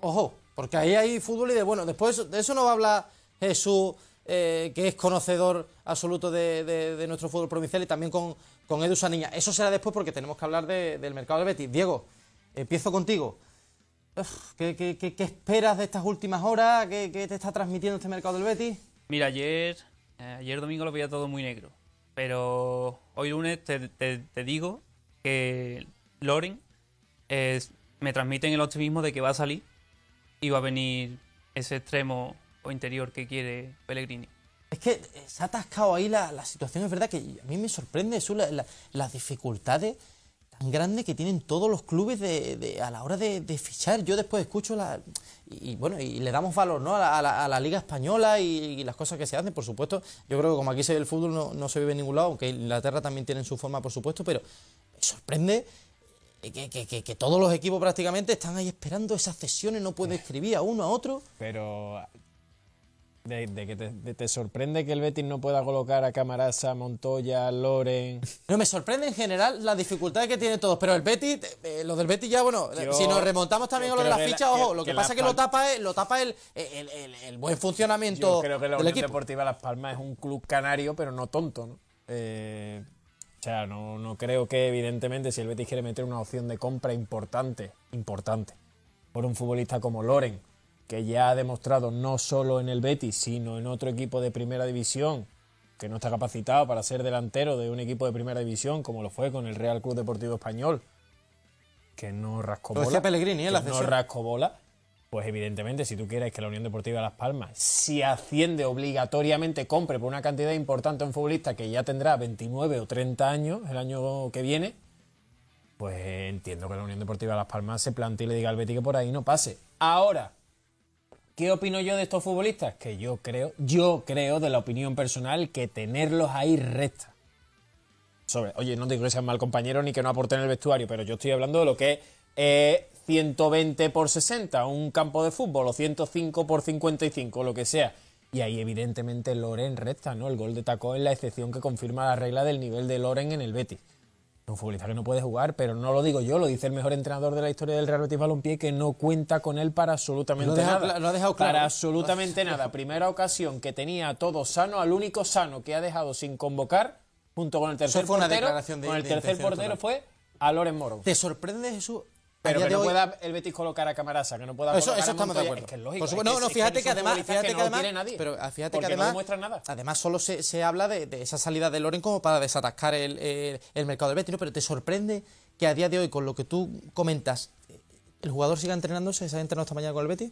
Speaker 3: ojo, porque ahí hay fútbol y de bueno, después de eso no va a hablar Jesús, eh,
Speaker 1: que es conocedor absoluto de nuestro fútbol provincial y también con con Edu niña. Eso será después porque tenemos que hablar del mercado del Betis. Diego, empiezo contigo. ¿qué, esperas de estas últimas horas? ¿Qué, te está transmitiendo este mercado del Betis?
Speaker 4: Mira, ayer, eh, ayer domingo lo veía todo muy negro. Pero hoy lunes te, digo que Loren es, me transmiten el optimismo de que va a salir y va a venir ese extremo o interior que quiere Pellegrini.
Speaker 1: Es que eh, se ha atascado ahí la, situación, es verdad que a mí me sorprende las dificultades tan grandes que tienen todos los clubes a la hora de, fichar. Yo después escucho la, y, bueno, y le damos valor a, la, Liga Española y, las cosas que se hacen, por supuesto. Yo creo que como aquí se ve el fútbol no, se vive en ningún lado, aunque Inglaterra también tiene su forma, por supuesto, pero sorprende que, todos los equipos prácticamente están ahí esperando esas sesiones, no puede eh. escribir a uno a otro. Pero de, que te,
Speaker 2: sorprende que el Betis no pueda colocar a Camarasa, Montoya, Loren. No, me sorprende en
Speaker 1: general la dificultad que tienen todos, pero el Betis, los eh, lo del Betis ya, bueno, si nos remontamos también a lo de las fichas, ojo, lo que, pasa es que lo tapa, lo tapa el, buen funcionamiento. Yo creo que la Unión Deportiva Las
Speaker 2: Palmas es un club canario, pero no tonto, eh, o sea, no, no creo que, evidentemente, si el Betis quiere meter una opción de compra importante, importante, por un futbolista como Loren, que ya ha demostrado no solo en el Betis, sino en otro equipo de primera división, que no está capacitado para ser delantero de un equipo de primera división, como lo fue con el Real Club Deportivo Español, que no rascó bola. Pues no Pues evidentemente, si tú quieres que la Unión Deportiva de Las Palmas, si asciende obligatoriamente, compre por una cantidad importante a un futbolista que ya tendrá 29 o 30 años el año que viene, pues entiendo que la Unión Deportiva Las Palmas se plantee y le diga al Betis que por ahí no pase. Ahora, ¿Qué opino yo de estos futbolistas? Que yo creo, yo creo de la opinión personal que tenerlos ahí recta. Sobre, oye, no digo que sean mal compañeros ni que no aporten el vestuario, pero yo estoy hablando de lo que es 120 por 60, un campo de fútbol, o 105 por 55, lo que sea. Y ahí evidentemente Loren recta, ¿no? El gol de Tacó es la excepción que confirma la regla del nivel de Loren en el Betis un futbolista que no puede jugar, pero no lo digo yo, lo dice el mejor entrenador de la historia del Real Betis Balompié, que no cuenta con él para absolutamente nada. ha dejado claro. Para absolutamente nada. [laughs] Primera ocasión que tenía todo sano, al único sano que ha dejado sin convocar, junto con el tercer portero. con el tercer portero fue
Speaker 1: a Loren Moro. ¿Te sorprende, Jesús,
Speaker 2: pero que no pueda el Betis colocar a Camarasa, que no pueda eso, eso estamos de acuerdo. Es que es lógico. no, no, fíjate que, además, fíjate que, no además, nadie, pero fíjate que además,
Speaker 1: nada. además solo se, se habla de, de, esa salida de Loren como para desatascar el, el, mercado del Betis, ¿no? pero te sorprende que a día de hoy con lo que tú comentas, el jugador siga entrenándose, se ha entrenado esta mañana con el Betis.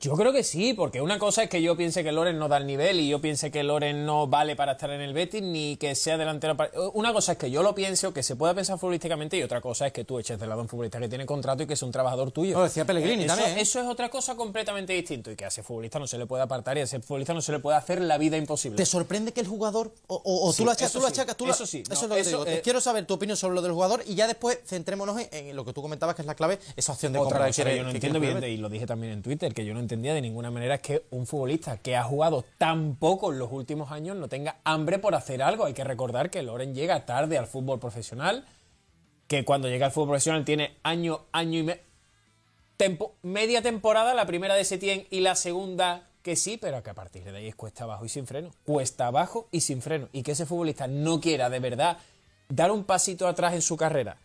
Speaker 1: Yo creo que sí, porque
Speaker 2: una cosa es que yo piense que Loren no da el nivel y yo piense que Loren no vale para estar en el Betis ni que sea delantero. Una cosa es que yo lo piense o que se pueda pensar futbolísticamente y otra cosa es que tú eches de lado a un futbolista que tiene contrato y que es un trabajador tuyo. Lo decía Pellegrini eh, eso, también. ¿eh? Eso es otra cosa completamente distinta y que a ese futbolista no se le puede apartar y a ese futbolista no se le puede hacer la vida imposible.
Speaker 1: ¿Te sorprende que el jugador o, tú lo achacas, tú lo achacas, Eso sí. Eso, digo. Eh, quiero saber tu opinión sobre lo del jugador y ya después centrémonos en, lo que tú comentabas que es la clave, esa opción de compra. yo no entiendo bien y
Speaker 2: lo dije también en Twitter, que yo no entendía de ninguna manera es que un futbolista que ha jugado tan poco en los últimos años no tenga hambre por hacer algo. Hay que recordar que Loren llega tarde al fútbol profesional, que cuando llega al fútbol profesional tiene año, año y medio. media temporada, la primera de Setien y la segunda que sí, pero que a partir de ahí es cuesta abajo y sin freno. Cuesta abajo y sin freno. Y que ese futbolista no quiera de verdad dar un pasito atrás en su carrera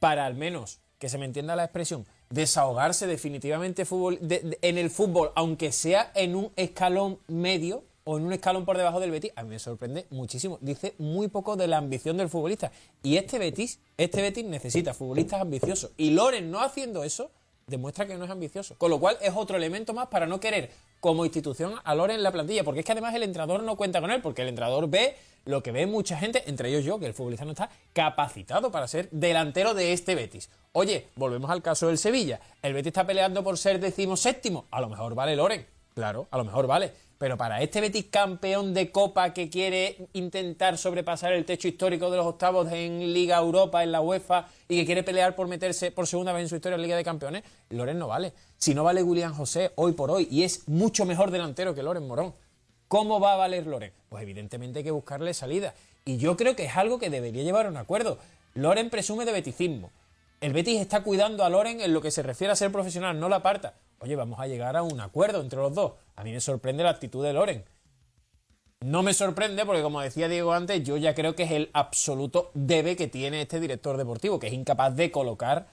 Speaker 2: para al menos, que se me entienda la expresión, desahogarse definitivamente fútbol, en el fútbol, aunque sea en un escalón medio o en un escalón por debajo del Betis, a mí me sorprende muchísimo. Dice muy poco de la ambición del futbolista. Y este Betis, este Betis necesita futbolistas ambiciosos. Y Loren no haciendo eso demuestra que no es ambicioso. Con lo cual es otro elemento más para no querer como institución a Loren en la plantilla. Porque es que además el entrenador no cuenta con él, porque el entrenador ve lo que ve mucha gente, entre ellos yo, que el futbolista no está capacitado para ser delantero de este Betis. Oye, volvemos al caso del Sevilla. El Betis está peleando por ser decimoséptimo. A lo mejor vale Loren, claro, a lo mejor vale. Pero para este Betis campeón de Copa que quiere intentar sobrepasar el techo histórico de los octavos en Liga Europa, en la UEFA, y que quiere pelear por meterse por segunda vez en su historia en Liga de Campeones, Loren no vale. Si no vale Julián José hoy por hoy, y es mucho mejor delantero que Loren Morón. ¿Cómo va a valer Loren? Pues evidentemente hay que buscarle salida. Y yo creo que es algo que debería llevar a un acuerdo. Loren presume de beticismo. El Betis está cuidando a Loren en lo que se refiere a ser profesional, no la aparta. Oye, vamos a llegar a un acuerdo entre los dos. A mí me sorprende la actitud de Loren. No me sorprende porque, como decía Diego antes, yo ya creo que es el absoluto debe que tiene este director deportivo, que es incapaz de colocar,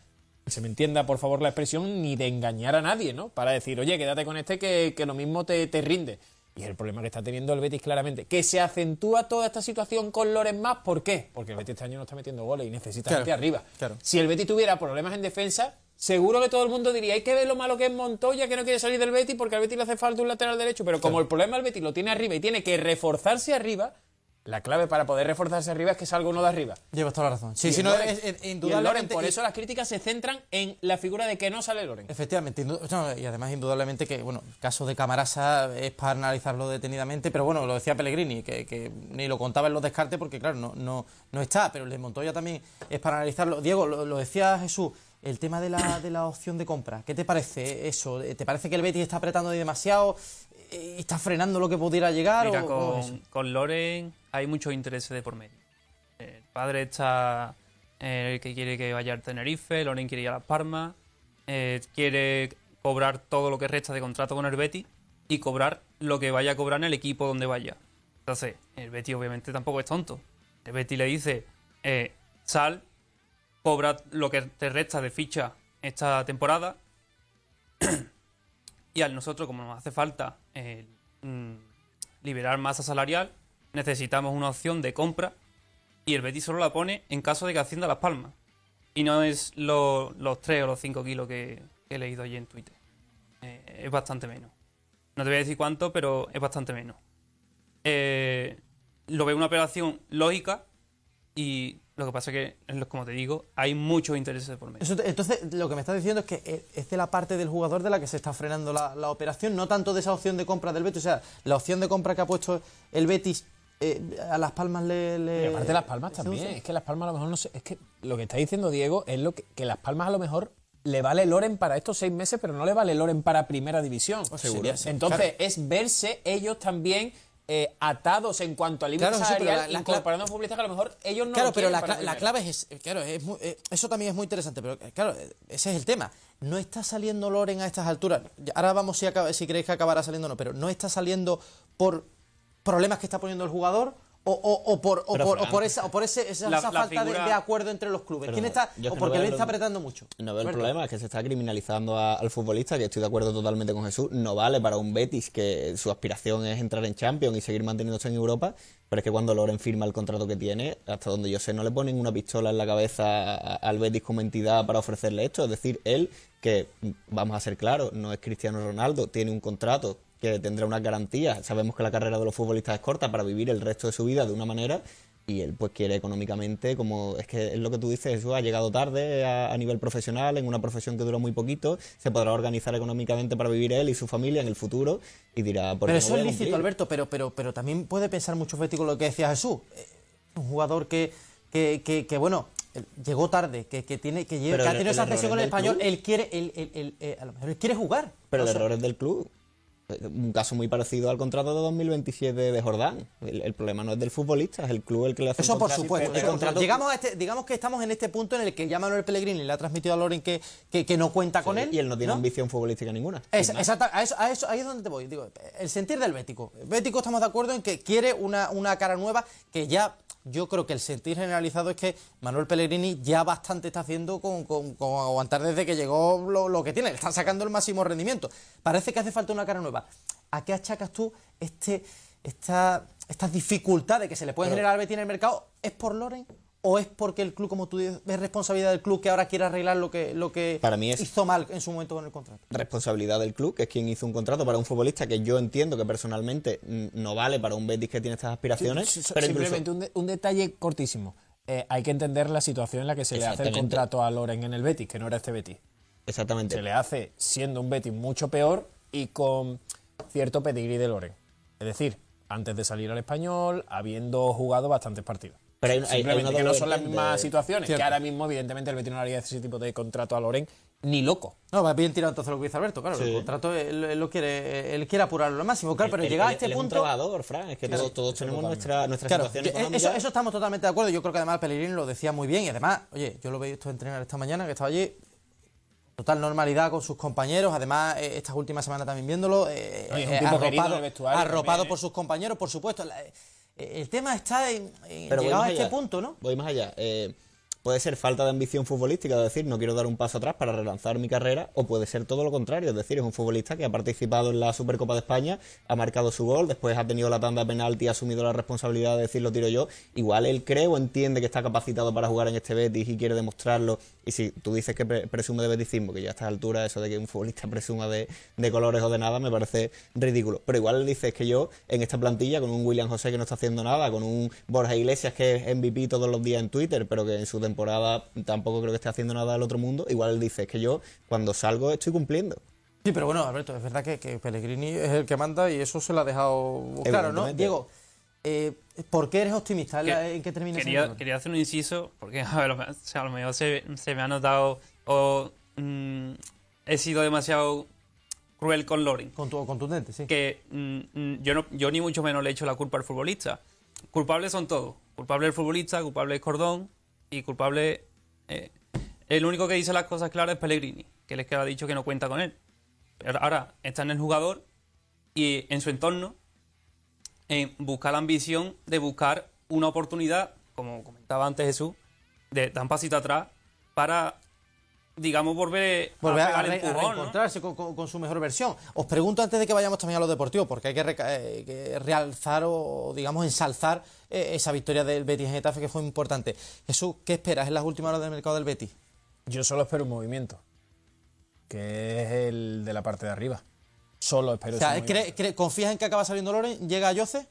Speaker 2: se me entienda por favor la expresión, ni de engañar a nadie, ¿no? Para decir, oye, quédate con este que, lo mismo te, te rinde. Y el problema que está teniendo el Betis claramente. Que se acentúa toda esta situación con Loren más. ¿Por qué? Porque el Betis este año no está metiendo goles y necesita gente arriba. Si el Betis tuviera problemas en defensa, seguro que todo el mundo diría, hay que ver lo malo que es Montoya, que no quiere salir del Betis porque al Betis le hace falta un lateral derecho. Pero como el problema del Betis lo tiene arriba y tiene que reforzarse arriba, la clave para poder reforzarse arriba es que salga uno de arriba.
Speaker 1: Llevas toda la razón. Sí, sí no, por eso las críticas se centran en la figura de que no sale Loren. Efectivamente, y además indudablemente que, bueno, el caso de Camarasa es para analizarlo detenidamente, pero bueno, lo decía Pellegrini, que, ni lo contaba en los descartes porque, claro, no, no, no está, pero el de Montoya también es para analizarlo. Diego, lo, decía Jesús, el tema de la, de la opción de compra, ¿qué te parece eso? ¿Te parece que el Betis está apretando demasiado? Eh, está frenando lo que pudiera llegar. Mira, con,
Speaker 4: Loren hay muchos intereses de por medio. El padre está el eh, que quiere que vaya a Tenerife, Loren quiere ir a Las Palmas, eh, quiere cobrar todo lo que resta de contrato con el Betty y cobrar lo que vaya a cobrar en el equipo donde vaya. Entonces, el Betty obviamente tampoco es tonto. El Betty le dice, sal, cobra lo que te resta de ficha esta temporada. [clears throat] Y al nosotros, como nos hace falta eh, mm, liberar masa salarial, necesitamos una opción de compra y el Betis solo la pone en caso de que Hacienda Las Palmas. Y no es los 3 o los 5 kilos que, he leído allí en Twitter. Eh, es bastante menos. No te voy a decir cuánto, pero es bastante menos. Eh, lo veo una operación lógica y lo que pasa es que, como te digo, hay muchos intereses por medio.
Speaker 1: entonces, lo que me estás diciendo es que eh, es de la parte del jugador de la que se está frenando la, operación, no tanto de esa opción de compra del Betis. O sea, la opción de compra que ha puesto el Betis eh, a Las Palmas le, Y aparte Las Palmas también, es que Las Palmas a lo mejor no sé, es que
Speaker 2: lo que está diciendo Diego es lo que, Las Palmas a lo mejor le vale Loren para estos seis meses, pero no le vale Loren para Primera División. Pues entonces es verse ellos también eh, atados
Speaker 1: en cuanto al límite claro, la, incorporando
Speaker 2: que a lo mejor ellos no. Claro, pero la, clave
Speaker 1: es, eh, claro, eh, eso también es muy interesante, pero claro, ese es el tema. No está saliendo Loren a estas alturas. Ahora vamos si, acaba, si creéis que acabará saliendo o no, pero no está saliendo por problemas que está poniendo el jugador o, por, o, por, esa, falta de, acuerdo entre los clubes. ¿Quién está? o porque le está apretando mucho.
Speaker 3: No veo el problema, es que se está criminalizando al futbolista, que estoy de acuerdo totalmente con Jesús. No vale para un Betis que su aspiración es entrar en Champions y seguir manteniéndose en Europa. Pero es que cuando Loren firma el contrato que tiene, hasta donde yo sé, no le ponen una pistola en la cabeza al Betis como entidad para ofrecerle esto. Es decir, él, que vamos a ser claros, no es Cristiano Ronaldo, tiene un contrato que tendrá una garantía Sabemos que la carrera de los futbolistas es corta para vivir el resto de su vida de una manera y él pues quiere económicamente, como es que es lo que tú dices, Jesús, ha llegado tarde a, nivel profesional, en una profesión que dura muy poquito, se podrá organizar económicamente para vivir él y su familia en el futuro y dirá... ¿por pues, pero eso es lícito,
Speaker 1: Alberto, pero, pero, pero también puede pensar mucho fético lo que decía Jesús, eh, un jugador que, que, que, bueno... Eh, llegó tarde, que, que tiene que, ha tenido esa sesión con el español, él quiere, eh, a lo mejor él quiere jugar.
Speaker 3: Pero el error es del club. Un caso muy parecido al contrato de 2027 de Jordán. El, problema no es del futbolista, es el club el que le hace Eso, el por supuesto. contrato. Llegamos
Speaker 1: a este, digamos que estamos en este punto en el que ya Manuel Pellegrini le ha transmitido a Loren que, que, no cuenta con él. Y él no tiene
Speaker 3: ambición futbolística ninguna. ahí
Speaker 1: es donde te voy. el sentir del Bético. Bético estamos de acuerdo en que quiere una, una cara nueva que ya yo creo que el sentir generalizado es que Manuel Pellegrini ya bastante está haciendo con, aguantar desde que llegó lo, que tiene, le están sacando el máximo rendimiento. Parece que hace falta una cara nueva. ¿A qué achacas tú este, esta, estas dificultades que se le pueden generar al Betis en el mercado? ¿Es por Loren? ¿O es porque el club, como tú dices, es responsabilidad del club que ahora quiere arreglar lo que, lo que hizo mal en su momento con el contrato?
Speaker 3: Responsabilidad del club, que es quien hizo un contrato para un futbolista que yo entiendo que personalmente no vale para un Betis que tiene estas aspiraciones. pero simplemente
Speaker 2: un, detalle cortísimo. Eh, hay que entender la situación en la que se le hace el contrato a Loren en el Betis, que no era este Betis. Exactamente. Se le hace siendo un Betis mucho peor y con cierto pedigrí de Loren. Es decir, antes de salir al español, habiendo jugado bastantes partidos. Pero hay, hay que no son las mismas situaciones. Que ahora mismo, evidentemente, el veterinario no ese tipo de contrato a Loren ni loco. No, va bien tirado entonces lo que dice Alberto, claro. El
Speaker 1: contrato él, lo quiere, él quiere apurarlo lo máximo, claro,
Speaker 2: pero llega a este punto.
Speaker 3: Es que todos,
Speaker 1: tenemos nuestra, eh, eso, estamos totalmente de acuerdo. Yo creo que además Pellegrini lo decía muy bien. Y además, oye, yo lo he esto entrenar esta mañana, que estaba allí. Total normalidad con sus compañeros, además eh, estas últimas semanas también viéndolo, eh, arropado, por sus compañeros, por supuesto. El tema está en,
Speaker 3: Pero a este punto, ¿no? Voy más allá. Eh, puede ser falta de ambición futbolística, de decir, no quiero dar un paso atrás para relanzar mi carrera, o puede ser todo lo contrario, es decir, es un futbolista que ha participado en la Supercopa de España, ha marcado su gol, después ha tenido la tanda de y ha asumido la responsabilidad de decir lo tiro yo, igual él cree o entiende que está capacitado para jugar en este Betis y quiere demostrarlo, y si tú dices que presume de betisismo, que ya a altura alturas eso de que un futbolista presuma de, de colores o de nada me parece ridículo, pero igual él dice que yo en esta plantilla, con un William José que no está haciendo nada, con un Borja Iglesias que es MVP todos los días en Twitter, pero que en su temporada tampoco creo que esté haciendo nada del otro mundo, igual dices que yo cuando salgo estoy cumpliendo. Sí, pero
Speaker 1: bueno, Alberto, es verdad que, Pellegrini es el que manda y eso se lo ha dejado claro, ¿no? Diego, eh, ¿por qué eres optimista en que termine?
Speaker 4: quería, hacer un inciso, porque a, lo mejor se, me ha notado o mm, he sido demasiado cruel con Loring. Con tu, contundente, sí. Que mm, mm, yo, no, yo ni mucho menos le he hecho la culpa al futbolista. Culpables son todos. Culpable el futbolista, culpable el Cordón, y culpable. Eh, el único que dice las cosas claras es Pellegrini, que les queda dicho que no cuenta con él. Pero ahora está en el jugador y en su entorno en buscar la ambición de buscar una oportunidad, como comentaba antes Jesús, de dar un pasito atrás para digamos, volver, eh, a, encontrarse
Speaker 1: con, su mejor versión. Os pregunto antes de que vayamos también a lo deportivo, porque hay que, eh, realzar o, digamos, ensalzar eh, esa victoria del Betis en Getafe que fue importante. Jesús, ¿qué esperas en las últimas horas del mercado del Betis?
Speaker 2: Yo solo espero un movimiento, que es el de la parte de arriba. Solo espero
Speaker 1: confías en que acaba saliendo Loren? ¿Llega a Yoce?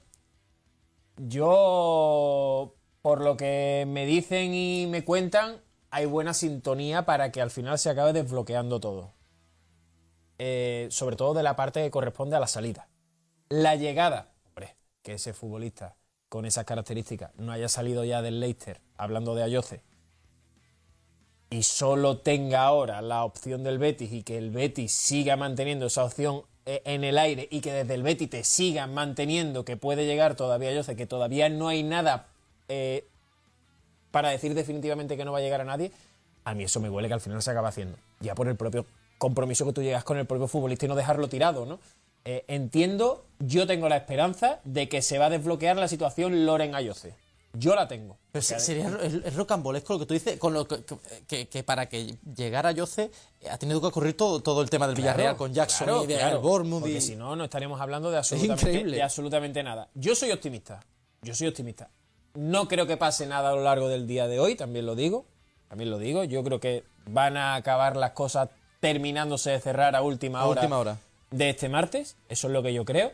Speaker 2: Yo, por lo que me dicen y me cuentan, hay buena sintonía para que al final se acabe desbloqueando todo. Eh, sobre todo de la parte que corresponde a la salida. La llegada, hombre, que ese futbolista con esas características no haya salido ya del Leicester, hablando de Ayoce, y solo tenga ahora la opción del Betis y que el Betis siga manteniendo esa opción eh, en el aire y que desde el Betis te sigan manteniendo que puede llegar todavía Ayoce, que todavía no hay nada eh, para decir definitivamente que no va a llegar a nadie, a mí eso me huele que al final se acaba haciendo. Ya por el propio compromiso que tú llegas con el propio futbolista y no dejarlo tirado, ¿no? Eh, entiendo, yo tengo la esperanza de que se va a desbloquear
Speaker 1: la situación Loren Ayoce. Yo la tengo. Pero sería es rocambolesco lo que tú dices, con lo que, para que llegara Yoce ha tenido que ocurrir todo, el tema del Villarreal con Jackson y de Porque si
Speaker 2: no, no estaríamos hablando de de absolutamente nada.
Speaker 1: Yo soy optimista.
Speaker 2: Yo soy optimista. No creo que pase nada a lo largo del día de hoy, también lo digo. También lo digo. Yo creo que van a acabar las cosas terminándose de cerrar a última, hora, de este martes. Eso es lo que yo creo.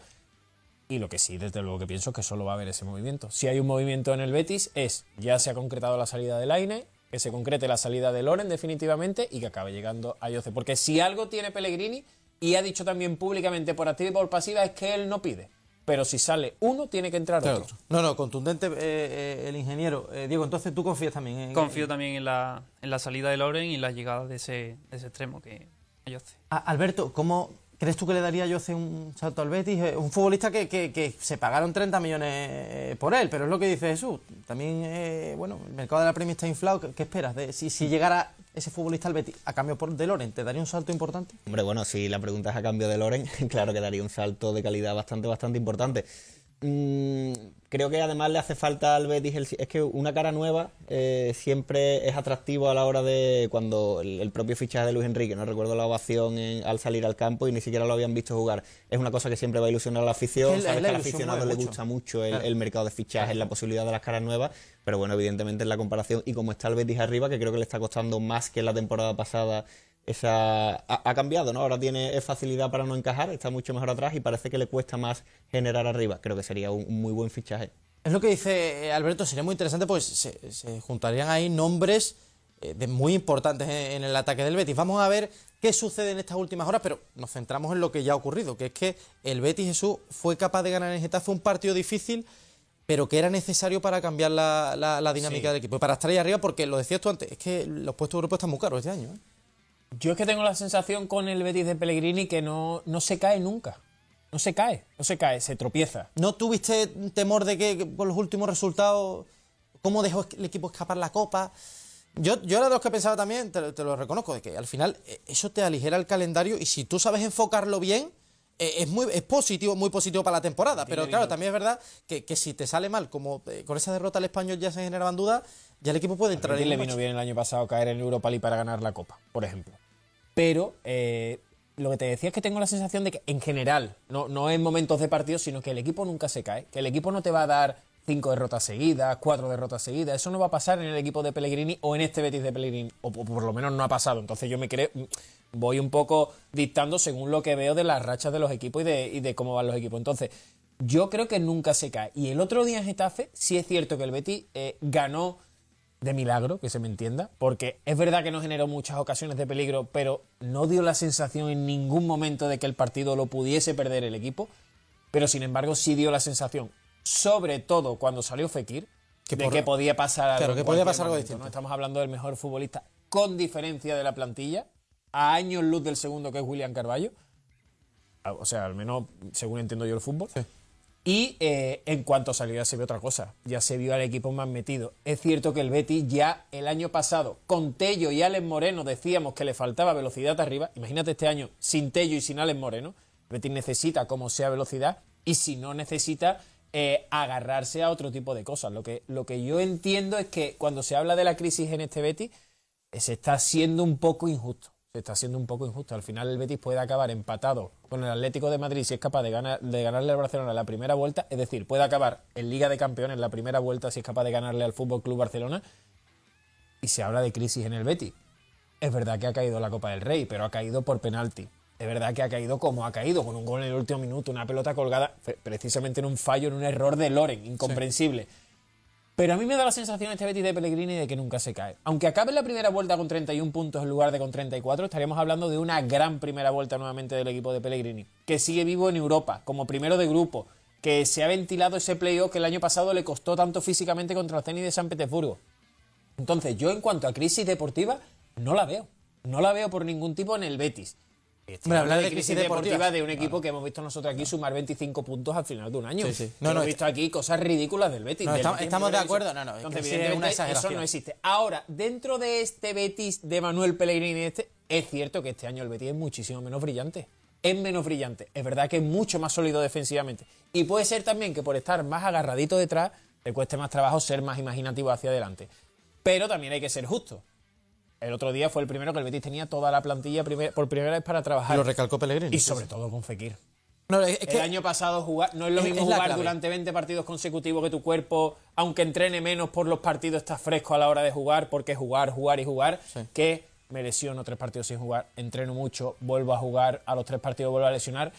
Speaker 2: Y lo que sí, desde luego que pienso es que solo va a haber ese movimiento. Si hay un movimiento en el Betis es, ya se ha concretado la salida del Aine, que se concrete la salida de Loren definitivamente y que acabe llegando a Yoce. Porque si algo tiene Pellegrini, y ha dicho también públicamente por activa y por pasiva, es que él no pide pero si sale uno, tiene que entrar otro.
Speaker 1: No, no, contundente eh, eh, el ingeniero. Eh, Diego, entonces tú confías también en... Confío
Speaker 4: también en la, salida de Loren y la llegada de ese, de ese extremo que yo sé.
Speaker 1: Ah, Alberto, ¿cómo, ¿Crees tú que le daría yo hace un salto al Betis? Eh, un futbolista que, que, se pagaron 30 millones eh, por él, pero es lo que dice Jesús. También, eh, bueno, el mercado de la premia está inflado. ¿Qué, esperas? si,
Speaker 3: si, llegara ese futbolista al Betis a cambio por de Loren, ¿te daría un salto importante? Hombre, bueno, si la pregunta es a cambio de Loren, [laughs] claro que daría un salto de calidad bastante, bastante importante. Mm, creo que además le hace falta al Betis es que una cara nueva eh, siempre es atractivo a la hora de cuando el, propio fichaje de Luis Enrique no recuerdo la ovación al salir al campo y ni siquiera lo habían visto jugar es una cosa que siempre va a ilusionar a la afición el, sabes que al aficionado le gusta mucho el, mercado de fichajes la posibilidad de las caras nuevas pero bueno evidentemente en la comparación y como está el Betis arriba que creo que le está costando más que la temporada pasada esa ha, cambiado, ¿no? Ahora tiene facilidad para no encajar, está mucho mejor atrás y parece que le cuesta más generar arriba. Creo que sería un, muy buen fichaje. Es lo que dice eh, Alberto, sería muy interesante, pues se, juntarían ahí nombres
Speaker 1: eh, de muy importantes en, el ataque del Betis. Vamos a ver qué sucede en estas últimas horas, pero nos centramos en lo que ya ha ocurrido, que es que el Betis Jesús fue capaz de ganar en Getafe un partido difícil, pero que era necesario para cambiar la, dinámica del equipo para estar ahí arriba, porque lo decías tú antes, es que los puestos de grupo están muy caros este año. ¿eh? Yo es que tengo la sensación con el Betis de Pellegrini que no, se cae nunca. No se cae, no se cae, se tropieza. ¿No tuviste temor de que por los últimos resultados, cómo dejó el equipo escapar la copa? Yo, yo era de los que pensaba también, te, lo reconozco, de que al final eh, eso te aligera el calendario y si tú sabes enfocarlo bien, eh, es, muy, positivo, muy positivo para la temporada. Pero claro, también es verdad que, si te sale mal, como eh, con esa derrota al español ya se generaban dudas, ya el equipo puede entrar en el. le vino bien
Speaker 2: el año pasado caer en Europa League para ganar la Copa, por ejemplo.
Speaker 1: Pero eh, lo que te decía es que tengo
Speaker 2: la sensación de que en general, no, no en momentos de partido, sino que el equipo nunca se cae, que el equipo no te va a dar cinco derrotas seguidas, cuatro derrotas seguidas. Eso no va a pasar en el equipo de Pellegrini o en este Betis de Pellegrini, o por lo menos no ha pasado. Entonces yo me creo, voy un poco dictando según lo que veo de las rachas de los equipos y de, cómo van los equipos. Entonces yo creo que nunca se cae. Y el otro día en Getafe sí es cierto que el Betis eh, ganó de milagro, que se me entienda, porque es verdad que no generó muchas ocasiones de peligro, pero no dio la sensación en ningún momento de que el partido lo pudiese perder el equipo, pero sin embargo sí dio la sensación, sobre todo cuando salió Fekir, de que podía pasar algo, claro, que podía pasar algo distinto. ¿no? Estamos hablando del mejor futbolista con diferencia de la plantilla, a años luz del segundo que es William Carballo, ah, o sea, al menos según entiendo yo el fútbol. Y eh, en cuanto a salida se vio otra cosa, ya se vio al equipo más metido. Es cierto que el Betis ya el año pasado, con Tello y Alex Moreno decíamos que le faltaba velocidad arriba, imagínate este año sin Tello y sin Alex Moreno, el Betis necesita como sea velocidad y si no necesita eh, agarrarse a otro tipo de cosas. Lo que, lo que yo entiendo es que cuando se habla de la crisis en este Betis eh, se está siendo un poco injusto está siendo un poco injusto. Al final el Betis puede acabar empatado con el Atlético de Madrid si es capaz de, de ganarle al Barcelona la primera vuelta, es decir, puede acabar en Liga de Campeones la primera vuelta si es capaz de ganarle al Fútbol Club Barcelona. Y se habla de crisis en el Betis. Es verdad que ha caído la Copa del Rey, pero ha caído por penalti. Es verdad que ha caído como ha caído, con un gol en el último minuto, una pelota colgada precisamente en un fallo, en un error de Loren, incomprensible. Pero a mí me da la sensación este Betis de Pellegrini de que nunca se cae. Aunque acabe la primera vuelta con 31 puntos en lugar de con 34, estaríamos hablando de una gran primera vuelta nuevamente del equipo de Pellegrini, que sigue vivo en Europa, como primero de grupo, que se ha ventilado ese playoff que el año pasado le costó tanto físicamente contra el tenis de San Petersburgo. Entonces, yo en cuanto a crisis deportiva, no la veo. No la veo por ningún tipo en el Betis. Este, hablar de crisis deportiva, de un equipo que hemos visto nosotros aquí sumar 25 puntos al final de un año. No, no, hemos visto aquí cosas ridículas del Betis. estamos, de acuerdo, no, no. eso no existe. Ahora, dentro de este Betis de Manuel Pellegrini, este, es cierto que este año el Betis es muchísimo menos brillante. Es menos brillante. Es verdad que es mucho más sólido defensivamente. Y puede ser también que por estar más agarradito detrás, le cueste más trabajo ser más imaginativo hacia adelante. Pero también hay que ser justo. El otro día fue el primero que el Betis tenía toda la plantilla por primera vez para trabajar. Lo recalcó Pellegrini. Y sobre todo con Fekir. No, que el año pasado jugar, no es lo mismo jugar durante 20 partidos consecutivos que tu cuerpo, aunque entrene menos por los partidos, está fresco a la hora de jugar, porque jugar, jugar y jugar, que me lesiono tres partidos sin jugar, entreno mucho, vuelvo a jugar, a los tres partidos vuelvo a lesionar.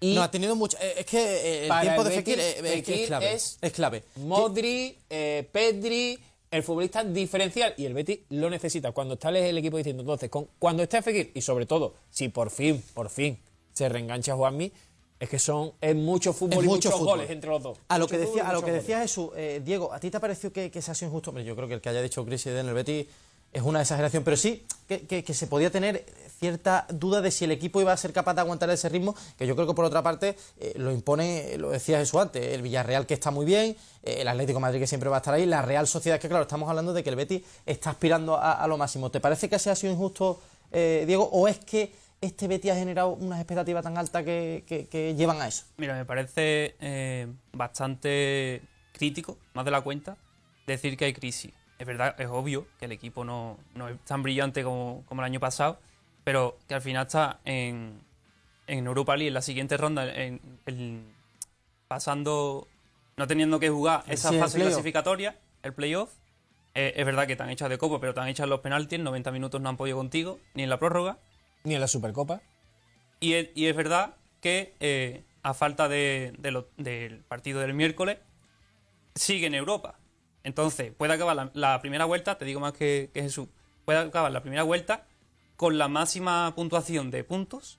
Speaker 2: no, ha tenido mucho. Eh, es que eh, el tiempo de Fekir, es, clave. Modri, eh, Pedri, el futbolista diferencial y el Betis lo necesita. Cuando está el equipo diciendo, entonces, con, cuando esté Fekir y sobre todo, si por fin, por fin se reengancha Juanmi, es que son es mucho fútbol y muchos goles entre los dos. A lo que decía, a lo que decía
Speaker 1: Jesús, eh, Diego, ¿a ti te ha parecido que, se ha sido injusto? yo creo que el que haya dicho Chris y en el Betis es una exageración, pero sí que, se podía tener cierta duda de si el equipo iba a ser capaz de aguantar ese ritmo, que yo creo que por otra parte eh, lo impone, lo decía Jesús antes, el Villarreal que está muy bien, eh, el Atlético Madrid que siempre va a estar ahí, la Real Sociedad que claro, estamos hablando de que el Betis está aspirando a, lo máximo. ¿Te parece que se ha sido injusto, eh, Diego, o es que este Betis ha generado unas expectativas tan altas que llevan
Speaker 4: a eso? Mira, me parece bastante crítico, más de la cuenta, decir que hay crisis es verdad, es obvio que el equipo no, es tan brillante como, el año pasado, pero que al final está en, Europa League, en la siguiente ronda, en, pasando, no teniendo que jugar esa fase clasificatoria, el playoff. Eh, es verdad que están han de copa, pero te han los penaltis, 90 minutos no han podido contigo, ni en la prórroga.
Speaker 2: Ni en la Supercopa.
Speaker 4: Y, es, verdad que eh, a falta de, del partido del miércoles, sigue en Europa entonces, puede acabar la, primera vuelta, te digo más que, Jesús, puede acabar la primera vuelta con la máxima puntuación de puntos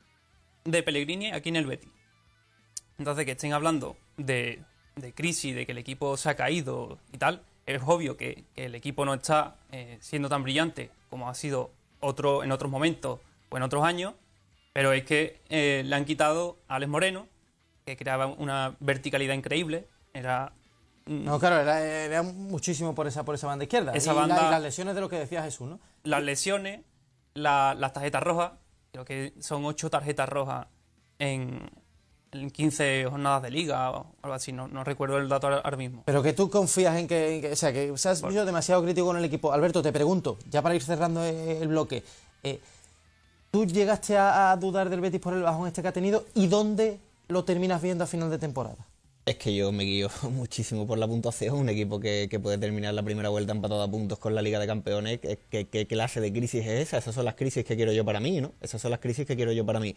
Speaker 4: de Pellegrini aquí en el Betty. Entonces, que estén hablando de, crisis, de que el equipo se ha caído y tal, es obvio que, el equipo no está eh, siendo tan brillante como ha sido otro, en otros momentos o en otros años, pero es que eh, le han quitado a Alex Moreno, que creaba una verticalidad increíble, era no,
Speaker 1: claro, era, muchísimo por esa, por esa banda izquierda. las
Speaker 4: lesiones de lo que decía Jesús, ¿no? Las lesiones, las tarjetas rojas, creo que son ocho tarjetas rojas en, en 15 jornadas de liga o algo así, no, no recuerdo el dato ahora mismo.
Speaker 1: Pero que tú confías en que, o sea, que se demasiado crítico con el equipo. Alberto, te pregunto, ya para ir cerrando el bloque, eh, ¿tú llegaste a, a dudar del Betis por el bajón este que ha tenido y dónde lo terminas viendo a final de temporada?
Speaker 3: Es que yo me guío [laughs] muchísimo por la puntuación. Un equipo que, puede terminar la primera vuelta empatado a puntos con la Liga de Campeones, ¿qué, qué, clase de crisis es esa? Esas son las crisis que quiero yo para mí, ¿no? Esas son las crisis que quiero yo para mí.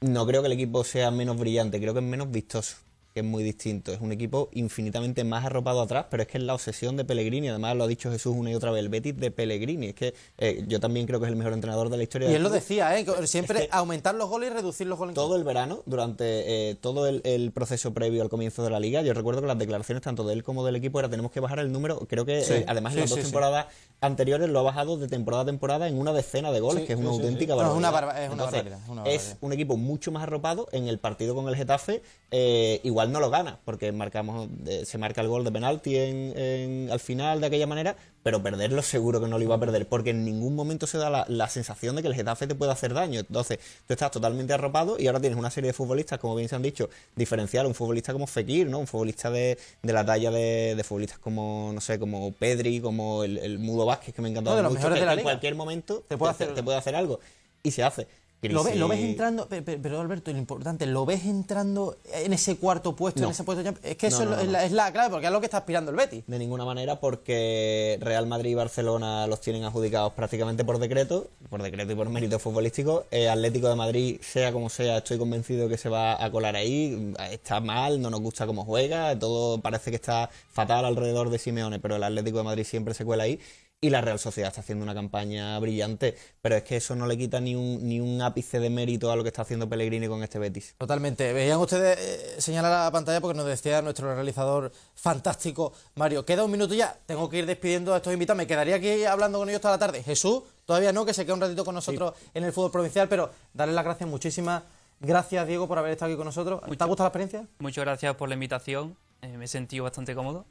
Speaker 3: No creo que el equipo sea menos brillante, creo que es menos vistoso que es muy distinto. Es un equipo infinitamente más arropado atrás, pero es que es la obsesión de Pellegrini. Además, lo ha dicho Jesús una y otra vez, el Betis de Pellegrini. Es que eh, yo también creo que es el mejor entrenador de la historia. Y él lo
Speaker 1: decía, ¿eh? siempre
Speaker 3: aumentar los goles y reducir los goles. Todo el verano, durante eh, todo el, proceso previo al comienzo de la liga, yo recuerdo que las declaraciones tanto de él como del equipo era tenemos que bajar el número. Creo que eh, además en las dos temporadas anteriores lo ha bajado de temporada a temporada en una decena de goles, que es una auténtica barbaridad. es Es un equipo mucho más arropado en el partido con el Getafe, igual no lo gana, porque marcamos, eh, se marca el gol de penalti al final de aquella manera, pero perderlo seguro que no lo iba a perder, porque en ningún momento se da la, sensación de que el Getafe te puede hacer daño. Entonces, tú estás totalmente arropado y ahora tienes una serie de futbolistas, como bien se han dicho, diferenciar un futbolista como Fekir, ¿no? Un futbolista de, la talla de, futbolistas como, no sé, como Pedri, como el, Mudo Vázquez, que me encantaba mucho, que en cualquier momento te puede, hacer... te puede hacer algo. Y se hace. Lo ves, entrando,
Speaker 1: pero, Alberto, lo importante, lo ves entrando en ese cuarto puesto, en ese puesto. Es que eso es, la, es, la, clave, porque es lo que está
Speaker 3: aspirando el Betis. De ninguna manera, porque Real Madrid y Barcelona los tienen adjudicados prácticamente por decreto, por decreto y por mérito futbolístico. Eh, Atlético de Madrid, sea como sea, estoy convencido que se va a colar ahí. Está mal, no nos gusta cómo juega, todo parece que está fatal alrededor de Simeone, pero el Atlético de Madrid siempre se cuela ahí y la Real Sociedad está haciendo una campaña brillante, pero es que eso no le quita ni un, ni un ápice de mérito a lo que está haciendo Pellegrini con este Betis.
Speaker 1: Totalmente. Veían ustedes eh, señalar la pantalla porque nos decía nuestro realizador fantástico Mario. Queda un minuto ya, tengo que ir despidiendo a estos invitados. Me quedaría aquí hablando con ellos toda la tarde. Jesús, todavía no, que se queda un ratito con nosotros en el fútbol provincial, pero darle las gracias muchísimas. Gracias, Diego, por haber estado aquí con nosotros. ¿Te ha gustado la experiencia?
Speaker 4: Muchas gracias por la invitación. Eh, me he sentido bastante cómodo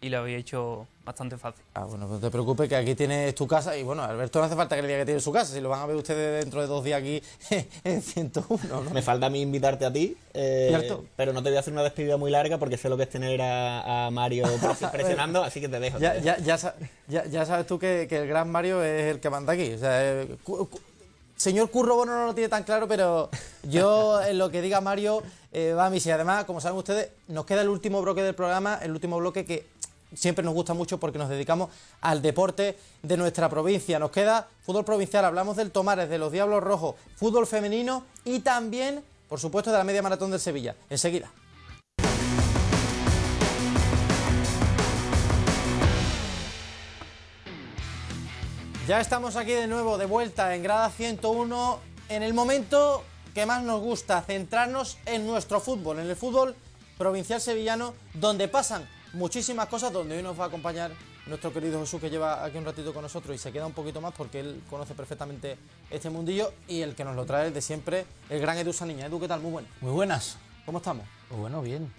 Speaker 4: y lo había hecho bastante fácil.
Speaker 1: Ah, bueno, pues no te preocupes que aquí tienes tu casa y bueno, Alberto no hace falta
Speaker 3: que le diga que tiene su casa, si lo van a ver ustedes dentro de dos días aquí [laughs]
Speaker 1: en 101.
Speaker 3: Me falta a mí invitarte a ti, eh, pero no te voy a hacer una despedida muy larga porque sé lo que es tener a, Mario [laughs] presionando, así que te dejo. Ya,
Speaker 1: sabes tú que, el gran Mario es el que manda aquí. Eh, señor Curro no lo tiene tan claro, pero yo [laughs] en lo que diga Mario eh, va a mí. Y además, como saben ustedes, nos queda el último bloque del programa, el último bloque que siempre nos gusta mucho porque nos dedicamos al deporte de nuestra provincia. Nos queda fútbol provincial, hablamos del Tomares, de los Diablos Rojos, fútbol femenino y también, por supuesto, de la media maratón de Sevilla. Enseguida. Ya estamos aquí de nuevo, de vuelta en grada 101, en el momento que más nos gusta, centrarnos en nuestro fútbol, en el fútbol provincial sevillano, donde pasan muchísimas cosas donde hoy nos va a acompañar nuestro querido Jesús que lleva aquí un ratito con nosotros y se queda un poquito más porque él conoce perfectamente este mundillo y el que nos lo trae de siempre, el gran Edu Saniña. Edu, ¿qué tal? Muy bueno.
Speaker 7: Muy buenas. ¿Cómo estamos? Pues bueno, bien.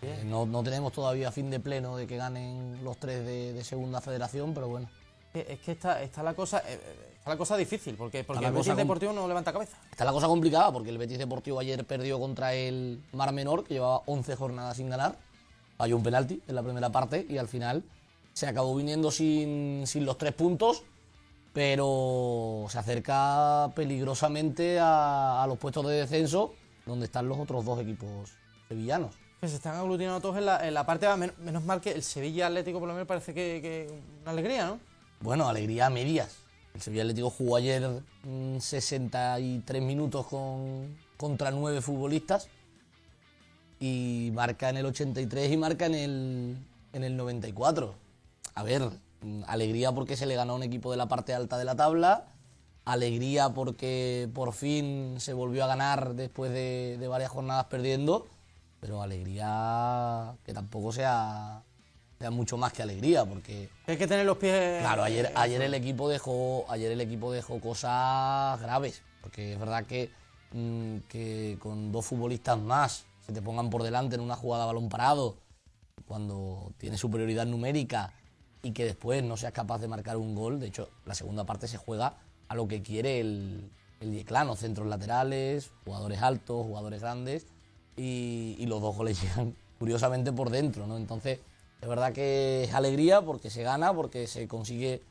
Speaker 7: Eh, no, tenemos todavía fin de pleno de que ganen los tres de, segunda federación, pero bueno.
Speaker 1: Eh, es que está, está la cosa... Eh, la cosa difícil, porque, porque el Betis Deportivo no levanta cabeza. Está la cosa complicada, porque el Betis Deportivo ayer perdió
Speaker 7: contra el Mar Menor, que llevaba 11 jornadas sin ganar hay un penalti en la primera parte y al final se acabó viniendo sin, sin los tres puntos, pero se acerca peligrosamente a, los puestos de descenso donde están los otros dos equipos sevillanos.
Speaker 1: Que se están aglutinando todos en la, en la parte menos, mal que el Sevilla Atlético por lo menos parece que, que una alegría, ¿no?
Speaker 7: Bueno, alegría a medias. El Sevilla Atlético jugó ayer 63 mm, minutos con, contra nueve futbolistas y marca en el 83 y marca en el, en el 94. A ver, mm, alegría porque se le ganó a un equipo de la parte alta de la tabla, alegría porque por fin se volvió a ganar después de, varias jornadas perdiendo, pero alegría que tampoco sea, sea, mucho más que alegría, porque... Hay
Speaker 1: que tener los pies... Eh, claro, ayer, eh, ayer, el,
Speaker 7: equipo dejó, ayer el equipo dejó cosas graves, porque es verdad que, mm, que con dos futbolistas más que te pongan por delante en una jugada a balón parado, cuando tienes superioridad numérica y que después no seas capaz de marcar un gol. De hecho, la segunda parte se juega a lo que quiere el, Dieclano, centros laterales, jugadores altos, jugadores grandes, y, los dos goles [laughs] llegan curiosamente por dentro, ¿no? Entonces, es verdad que es alegría porque se gana, porque se consigue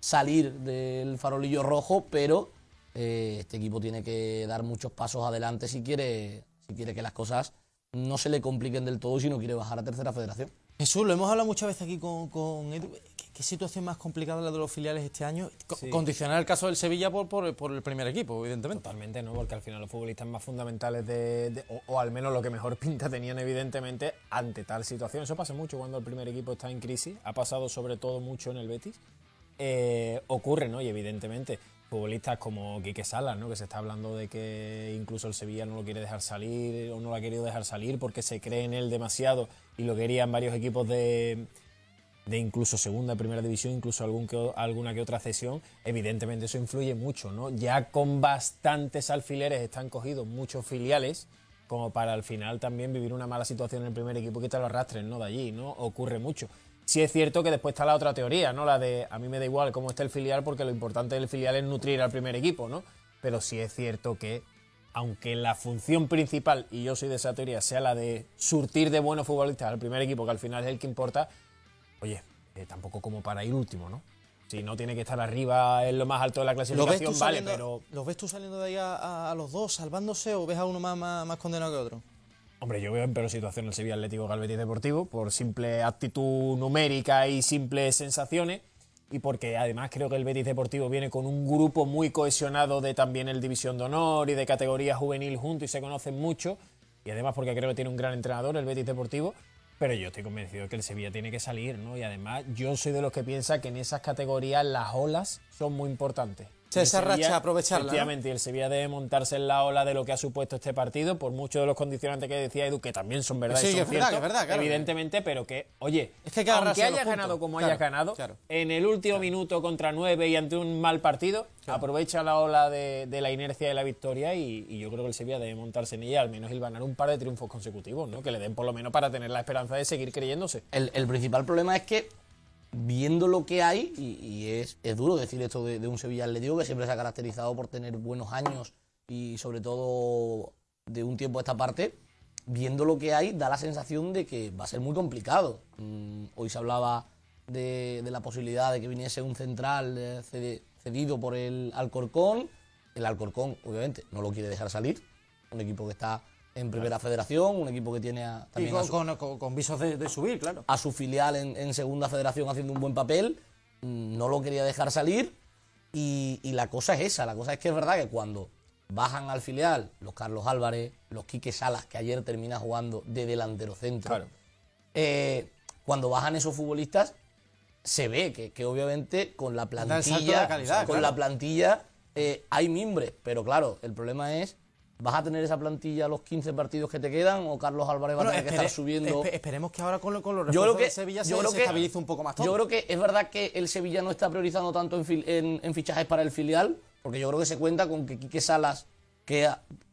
Speaker 7: salir del farolillo rojo, pero eh, este equipo tiene que dar muchos pasos adelante si quiere, si quiere que las cosas no se le compliquen del todo si no quiere bajar a tercera federación.
Speaker 1: Jesús, lo hemos hablado muchas veces aquí con, con Edu. ¿Qué, situación más complicada la de los filiales este año? Condicionar
Speaker 7: el caso
Speaker 2: del Sevilla por, por, el primer equipo, evidentemente. Totalmente, ¿no? Porque al final los futbolistas más fundamentales, o, al menos lo que mejor [laughs] pinta tenían, evidentemente, ante tal situación. Eso pasa mucho cuando el primer equipo está en crisis. Ha pasado sobre todo mucho en el Betis. Eh, ocurre, ¿no? Y evidentemente futbolistas como Quique Salas, ¿no? que se está hablando de que incluso el Sevilla no lo quiere dejar salir o no lo ha querido dejar salir porque se cree en él demasiado y lo querían varios equipos de, de incluso segunda, primera división, incluso algún alguna que otra cesión, evidentemente eso influye mucho. ¿no? Ya con bastantes alfileres están cogidos muchos filiales como para al final también vivir una mala situación en el primer equipo que te lo arrastren ¿no? de allí, ¿no? Ocurre mucho. Sí es cierto que después está la otra teoría, ¿no? La de a mí me da igual cómo está el filial porque lo importante del filial es nutrir al primer equipo, ¿no? Pero sí es cierto que aunque la función principal, y yo soy de esa teoría, sea la de surtir de buenos futbolistas al primer equipo, que al final es el que importa, oye, eh, tampoco como para ir último, ¿no? Si no tiene que estar arriba en lo más alto de la clasificación, vale, pero...
Speaker 1: ¿Los ves tú saliendo de ahí a, los dos, salvándose, o ves a uno más, más condenado que otro? Hombre, yo veo en peor situación el Sevilla Atlético que el Betis Deportivo, por simple actitud
Speaker 2: numérica y simples sensaciones, y porque además creo que el Betis Deportivo viene con un grupo muy cohesionado de también el División de Honor y de categoría juvenil junto y se conocen mucho, y además porque creo que tiene un gran entrenador el Betis Deportivo, pero yo estoy convencido de que el Sevilla tiene que salir, ¿no? Y además yo soy de los que piensa que en esas categorías las olas son muy importantes se esa racha, aprovecharla. Efectivamente, el Sevilla debe montarse en la ola de lo que ha supuesto este partido, por muchos de los condicionantes que decía Edu, que también son verdad. Sí, son verdad, Evidentemente, pero que, oye, que aunque hayas ganado como hayas ganado, en el último minuto contra nueve y ante un mal partido, aprovecha la ola de, la inercia de la victoria y, yo creo que el Sevilla debe montarse en ella, al menos el ganar un par de triunfos consecutivos, ¿no? Que le den por lo menos para tener la esperanza de seguir creyéndose.
Speaker 7: el principal problema es que viendo lo que hay, y, es, duro decir esto de, un Sevilla digo, que siempre se ha caracterizado por tener buenos años y sobre todo de un tiempo a esta parte, viendo lo que hay, da la sensación de que va a ser muy complicado. Mm, hoy se hablaba de, la posibilidad de que viniese un central eh, cedido por el Alcorcón. El Alcorcón, obviamente, no lo quiere dejar salir. Un equipo que está en Primera Federación, un equipo que tiene a, también
Speaker 1: con, visos de, subir, claro.
Speaker 7: A su filial en, Segunda Federación haciendo un buen papel, mm, no lo quería dejar salir y, la cosa es esa, la cosa es que es verdad que cuando bajan al filial los Carlos Álvarez, los Quique Salas, que ayer termina jugando de delantero centro, eh, cuando bajan esos futbolistas se ve que, obviamente con la plantilla, con la plantilla eh, hay mimbre, pero claro, el problema es ¿Vas a tener esa plantilla los 15 partidos que te quedan o Carlos Álvarez va a tener que estar subiendo?
Speaker 1: esperemos que ahora con, con los refuerzos yo de Sevilla se, estabilice un poco más
Speaker 7: todo. Yo creo que es verdad que el Sevilla no está priorizando tanto en, en, fichajes para el filial, porque yo creo que se cuenta con que Quique Salas, que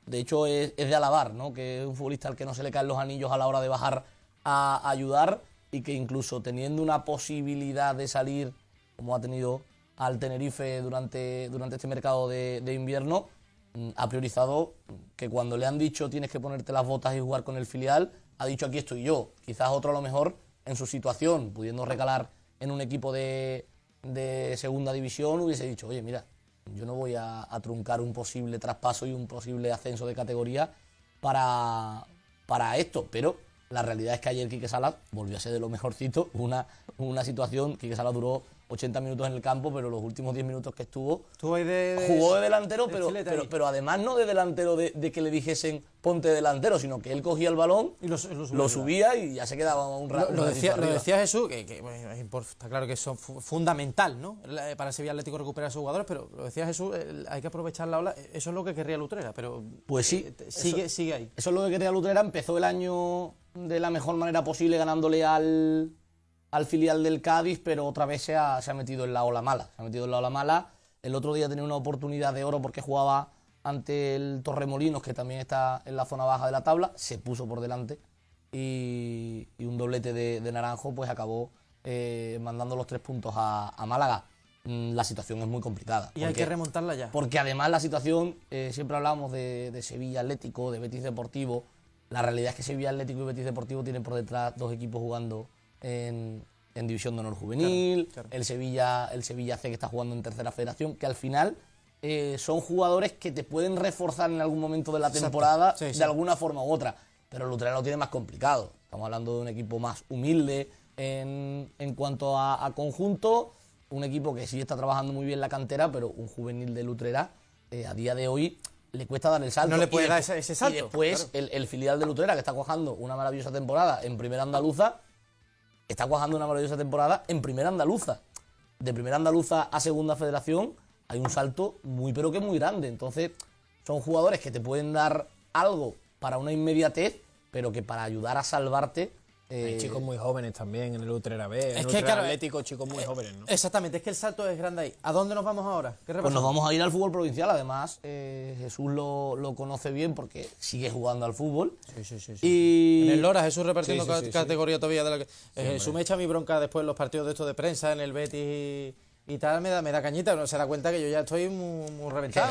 Speaker 7: de hecho es, de alabar, ¿no? que es un futbolista al que no se le caen los anillos a la hora de bajar a, ayudar y que incluso teniendo una posibilidad de salir, como ha tenido al Tenerife durante, durante este mercado de invierno, Mm, ha priorizado que cuando le han dicho tienes que ponerte las botas y jugar con el filial, ha dicho aquí estoy yo. Quizás otro a lo mejor en su situación, pudiendo recalar en un equipo de, segunda división, hubiese dicho, oye, mira, yo no voy a, truncar un posible traspaso y un posible ascenso de categoría para, para esto. Pero la realidad es que ayer Quique Salas volvió a ser de lo mejorcito. [laughs] Una, una situación, Quique Salas duró 80 minutos en el campo, pero los últimos 10 minutos que estuvo, jugó
Speaker 1: de delantero, pero, pero,
Speaker 7: además no de delantero de, que le dijesen ponte delantero, sino que él cogía el balón, y lo, subía, y ya se quedaba un rato. Lo, decía,
Speaker 1: Jesús, que, está claro que es fundamental ¿no? Eh, para Sevilla Atlético recuperar a sus jugadores, pero lo decía Jesús, hay que aprovechar la ola, eh, eso es lo que querría Lutrera, pero
Speaker 7: pues sí, eh, sigue,
Speaker 1: sigue ahí. Eso es lo que
Speaker 7: quería Lutrera, empezó el año de la mejor manera posible ganándole al al filial del Cádiz, pero otra vez se ha, metido en la ola mala. Se ha metido en la ola mala. El otro día tenía una oportunidad de oro porque jugaba ante el Torremolinos, que también está en la zona baja de la tabla. Se puso por delante y, un doblete de, Naranjo pues acabó eh, mandando los tres puntos a, Málaga mm, la situación es muy complicada. Y hay que remontarla ya. Porque además la situación, eh, siempre hablamos de, de, Sevilla Atlético, de Betis Deportivo. La realidad es que Sevilla Atlético y Betis Deportivo tienen por detrás dos equipos jugando en, División de Honor Juvenil, El, Sevilla, el Sevilla C que está jugando en Tercera Federación, que al final eh, son jugadores que te pueden reforzar en algún momento de la temporada de alguna forma u otra. Pero el lo tiene más complicado. Estamos hablando de un equipo más humilde en, cuanto a, conjunto, un equipo que sí está trabajando muy bien la cantera, pero un juvenil de Lutrera eh, a día de hoy le cuesta dar el salto. No le puede dar ese, salto. Y después el, filial de Lutrera que está cojando una maravillosa temporada en Primera Andaluza está cuajando una maravillosa temporada en primera andaluza. De primera andaluza a segunda federación hay un salto muy pero que muy grande. Entonces, son jugadores que te pueden dar algo para una inmediatez, pero que para ayudar a salvarte hay eh, chicos muy jóvenes también en el Utrera B, en es el que, claro,
Speaker 1: Atlético, eh, chicos muy eh, jóvenes, ¿no? Exactamente, es que el salto es grande ahí. ¿A dónde nos vamos ahora? pues nos vamos a
Speaker 7: ir al fútbol provincial, además Jesús lo, conoce bien porque sigue jugando al fútbol.
Speaker 8: Sí, sí, sí. Y... En el Lora, Jesús repartiendo
Speaker 1: categoría todavía de la que... Jesús me echa mi bronca después los partidos de esto de prensa, en el Betis y tal, me da, me da cañita, no se da cuenta que yo ya estoy muy,
Speaker 2: muy reventado.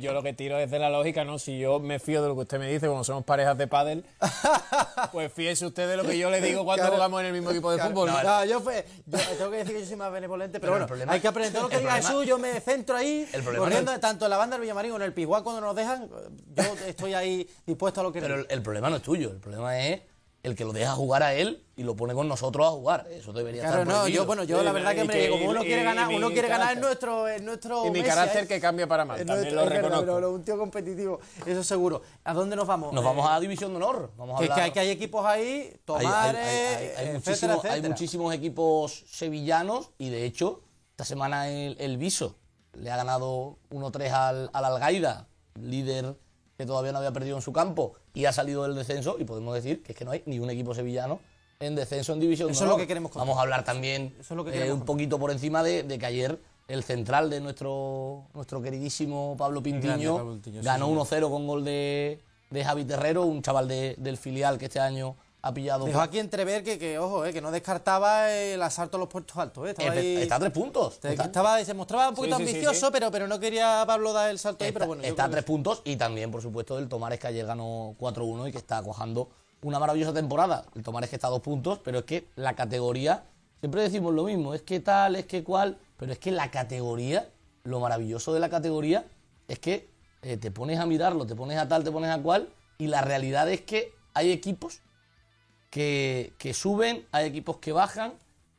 Speaker 2: Yo lo, que, tiro es de la lógica, ¿no? Si yo me fío de lo que usted me dice como somos parejas de pádel, [laughs] pues fíese usted de lo que yo le digo cuando jugamos en el mismo equipo de fútbol. No, yo,
Speaker 1: tengo que decir que yo soy más benevolente, pero, bueno, hay que aprender lo que diga Jesús, yo me centro ahí, corriendo, tanto en la banda del Villamarín como en el Pijuá, cuando nos dejan, yo estoy ahí dispuesto a lo que... Pero el
Speaker 7: problema no es tuyo, el problema es el que lo deja jugar a él y lo pone con nosotros a jugar. Eso debería claro, estar no, yo bueno, yo la verdad que, me, como uno quiere ganar, uno quiere
Speaker 1: ganar en nuestro en nuestro Y mi carácter ¿eh? que cambia para mal, también nuestro, lo reconozco. Pero, es un tío competitivo, eso seguro. ¿A dónde nos vamos? Nos vamos a División de Honor,
Speaker 7: vamos que, que, hay equipos ahí, Tomares, hay, hay, muchísimos equipos sevillanos y de hecho esta semana el, Viso le ha ganado 1-3 al, al Algaida, líder que todavía no había perdido en su campo y ha salido del descenso y podemos decir que es que no hay ni un equipo sevillano en descenso en división. Eso que queremos Vamos a hablar también eh, un poquito por encima de, que ayer el central de nuestro, nuestro queridísimo Pablo Pintiño, ganó 1-0 con gol de, Javi Terrero, un chaval
Speaker 1: del filial que este año ha pillado. aquí entrever que, ojo, eh, que no descartaba el asalto a los puertos altos. Eh, está a tres puntos. estaba, se mostraba un poquito ambicioso, pero, pero no quería Pablo dar el salto está, ahí. está a tres
Speaker 7: puntos y también, por supuesto, el Tomares que ayer ganó 4-1 y que está cojando una maravillosa temporada. El Tomares que está a dos puntos, pero es que la categoría, siempre decimos lo mismo, es que tal, es que cual, pero es que la categoría, lo maravilloso de la categoría es que eh, te pones a mirarlo, te pones a tal, te pones a cual, y la realidad es que hay equipos que, suben, hay equipos que bajan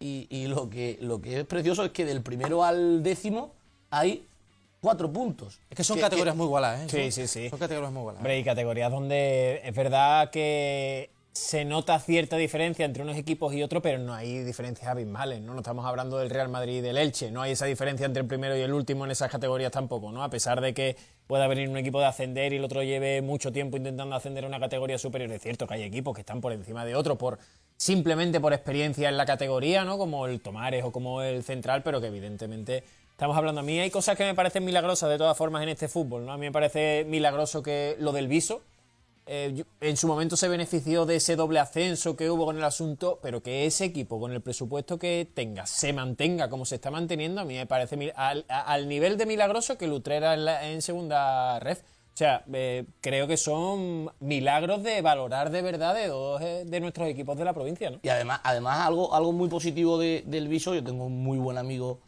Speaker 7: y, lo, que, lo que es precioso es que del primero al décimo hay cuatro puntos. Es que son categorías muy igualadas, ¿eh? Sí, sí, sí. Son categorías muy igualadas. Hombre, y categorías donde es verdad
Speaker 2: que se nota cierta diferencia entre unos equipos y otros, pero no hay diferencias abismales, ¿no? estamos hablando del Real Madrid y del Elche, no hay esa diferencia entre el primero y el último en esas categorías tampoco, ¿no? A pesar de que pueda venir un equipo de ascender y el otro lleve mucho tiempo intentando ascender a una categoría superior, es cierto que hay equipos que están por encima de otros por simplemente por experiencia en la categoría, ¿no? Como el Tomares o como el Central, pero que evidentemente estamos hablando a mí hay cosas que me parecen milagrosas de todas formas en este fútbol, ¿no? A mí me parece milagroso que lo del viso eh, en su momento se benefició de ese doble ascenso que hubo con el asunto, pero que ese equipo, con el presupuesto que tenga, se mantenga como se está manteniendo, a mí me parece al, nivel de milagroso que Lutrera en, segunda red. O sea, eh, creo que son milagros de valorar de verdad de eh, nuestros
Speaker 7: equipos de la provincia, Y además, además algo, algo muy positivo del Viso, yo tengo un muy buen amigo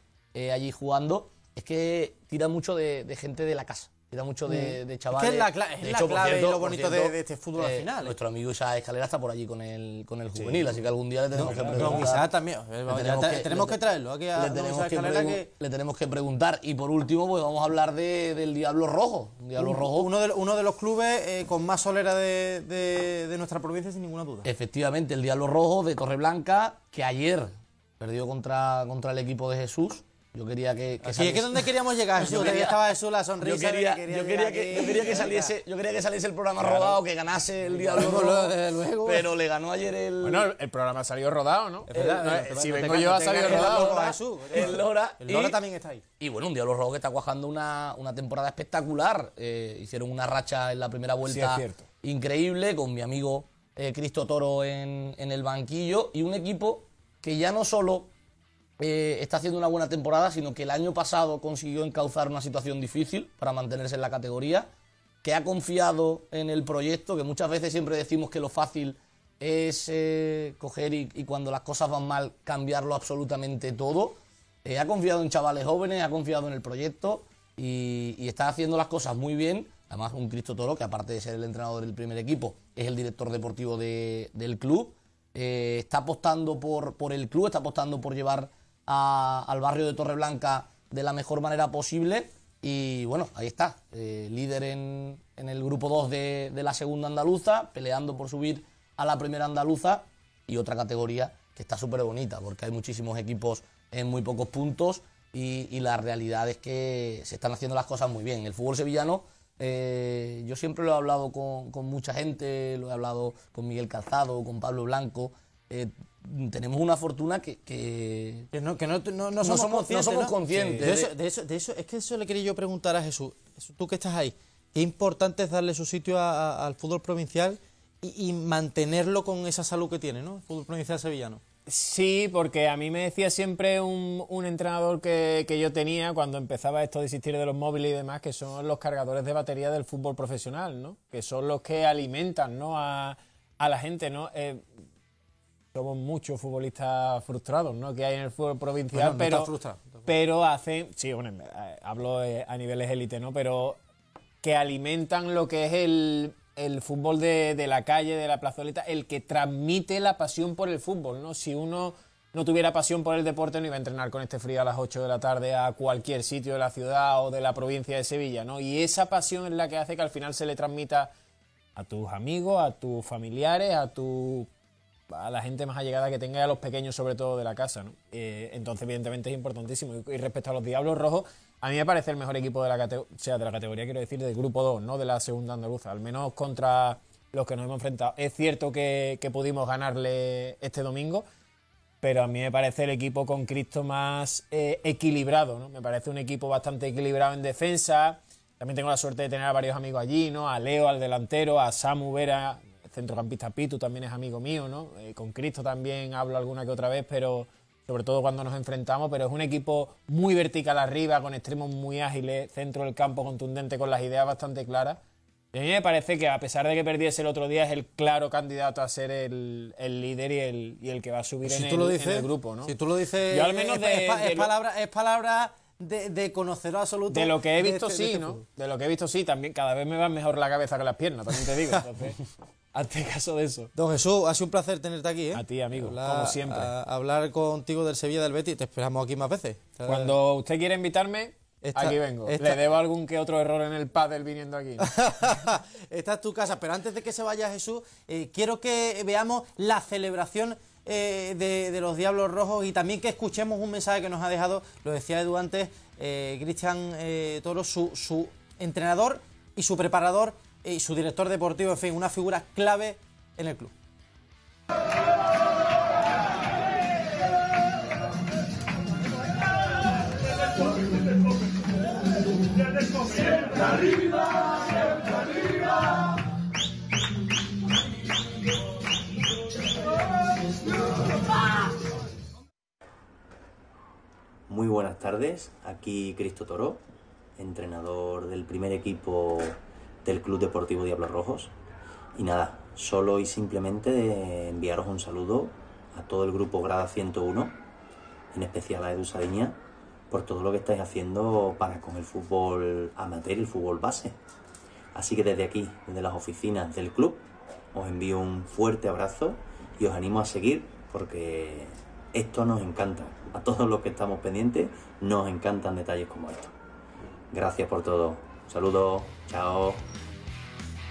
Speaker 7: allí jugando, es que tira mucho de gente de la casa mucho de, mm. de chavales. Es, la, clave cierto, lo bonito de, este fútbol al eh, final. ¿eh? Nuestro amigo Isa Escalera está por allí con el, con el juvenil, así que algún día le tenemos que preguntar. también. Tenemos que, traerlo aquí a le tenemos, que le tenemos que preguntar. Y por último, pues vamos a hablar
Speaker 1: de, del Diablo Rojo. Diablo uno, Rojo. Uno de, uno de los clubes eh, con más solera de, de nuestra provincia, sin ninguna duda.
Speaker 7: Efectivamente, el Diablo Rojo de Torreblanca, que ayer perdió contra, contra el equipo de Jesús. Yo quería que. que Así es que ¿dónde queríamos llegar, [laughs] Yo quería, estaba Jesús la sonrisa. Yo quería, que, yo quería, que, saliese, yo quería que saliese el programa rodado, que ganase el día luego, Pero le ganó ayer el. Bueno, el programa salió rodado, ¿no? si
Speaker 2: vengo
Speaker 9: yo,
Speaker 7: ha salido rodado. el Lora. El Lora también está ahí. Y bueno, un día los que está cuajando una, una temporada espectacular. Eh, hicieron una racha en la primera vuelta increíble con mi amigo eh, Cristo Toro en, en el banquillo y un equipo que ya no solo eh, está haciendo una buena temporada, sino que el año pasado consiguió encauzar una situación difícil para mantenerse en la categoría, que ha confiado en el proyecto, que muchas veces siempre decimos que lo fácil es eh, coger y, cuando las cosas van mal cambiarlo absolutamente todo. Eh, ha confiado en chavales jóvenes, ha confiado en el proyecto y, está haciendo las cosas muy bien. Además, un Cristo Toro, que aparte de ser el entrenador del primer equipo, es el director deportivo del club. está apostando por, por el club, está apostando por llevar al barrio de Torreblanca de la mejor manera posible. Y bueno, ahí está, eh, líder en, en, el grupo 2 de, la segunda andaluza, peleando por subir a la primera andaluza y otra categoría que está súper bonita, porque hay muchísimos equipos en muy pocos puntos y, la realidad es que se están haciendo las cosas muy bien. El fútbol sevillano, eh, yo siempre lo he hablado con, con, mucha gente, lo he hablado con Miguel Calzado, con Pablo Blanco, eh, tenemos una fortuna que, que,
Speaker 1: no, somos, conscientes. Somos de, eso, es que eso le quería yo preguntar a Jesús, tú que estás ahí, qué importante es darle su sitio al fútbol provincial y, mantenerlo con esa salud que tiene, ¿no? El fútbol provincial sevillano. Sí, porque a mí me
Speaker 2: decía siempre un, entrenador que, yo tenía cuando empezaba esto de existir de los móviles y demás, que son los cargadores de batería del fútbol profesional, ¿no? Que son los que alimentan, ¿no? A, la gente, ¿no? Eh, somos muchos futbolistas frustrados, ¿no? Que hay en el fútbol provincial, pero, pero hacen, sí, bueno, eh, hablo eh, a niveles élite, ¿no? Pero que alimentan lo que es el, fútbol de, de, la calle, de la plazoleta, el que transmite la pasión por el fútbol, ¿no? Si uno no tuviera pasión por el deporte, no iba a entrenar con este frío a las 8 de la tarde a cualquier sitio de la ciudad o de la provincia de Sevilla, ¿no? Y esa pasión es la que hace que al final se le transmita a tus amigos, a tus familiares, a tu a la gente más allegada que tenga y a los pequeños sobre todo de la casa. ¿no? Eh, entonces, evidentemente es importantísimo. Y, respecto a los Diablos Rojos, a mí me parece el mejor equipo de la, sea, de la categoría, quiero decir, del grupo 2, no de la segunda andaluza, al menos contra los que nos hemos enfrentado. Es cierto que, pudimos ganarle este domingo, pero a mí me parece el equipo con Cristo más eh, equilibrado, ¿no? Me parece un equipo bastante equilibrado en defensa. También tengo la suerte de tener a varios amigos allí, ¿no? A Leo, al delantero, a Samu Vera, centrocampista Pitu también es amigo mío, ¿no? Eh, con Cristo también hablo alguna que otra vez, pero sobre todo cuando nos enfrentamos, pero es un equipo muy vertical arriba, con extremos muy ágiles, centro del campo contundente, con las ideas bastante claras. Y a mí me parece que a pesar de que perdiese el otro día, es el claro candidato a ser el, líder y el, que va a subir en, el, el, grupo, ¿no? Si tú lo dices, al menos es,
Speaker 1: palabra... de, conocerlo absoluto. De lo que he visto, este sí, ¿no?
Speaker 2: De lo que he visto, sí. También cada vez me va mejor la cabeza que las piernas, también te digo. [laughs] Entonces,
Speaker 1: Hazte caso de eso. Don Jesús, ha sido un placer tenerte aquí, ¿eh? A ti, amigo, como siempre. hablar contigo del Sevilla del Betis. Te esperamos aquí más veces. Cuando usted quiere invitarme, aquí vengo. Le debo algún que otro error en el pádel viniendo aquí. [laughs] esta es tu casa, pero antes de que se vaya Jesús, eh, quiero que veamos la celebración eh, de, los Diablos Rojos y también que escuchemos un mensaje que nos ha dejado, lo decía Edu antes, eh, Cristian Toro, su, su entrenador y su preparador y su director deportivo, en fin, una figura clave en el club. Muy buenas tardes, aquí Cristo Toro, entrenador del primer equipo del Club Deportivo Diablos Rojos. Y nada, solo y simplemente eh, enviaros un saludo a todo el grupo Grada 101, en especial a Edu Sadiña, por todo lo que estáis haciendo para con el fútbol amateur, el fútbol base. Así que desde aquí, desde las oficinas del club, os envío un fuerte abrazo y os animo a seguir porque esto nos encanta. A todos los que estamos pendientes nos encantan detalles como estos. Gracias por todo. Un chao.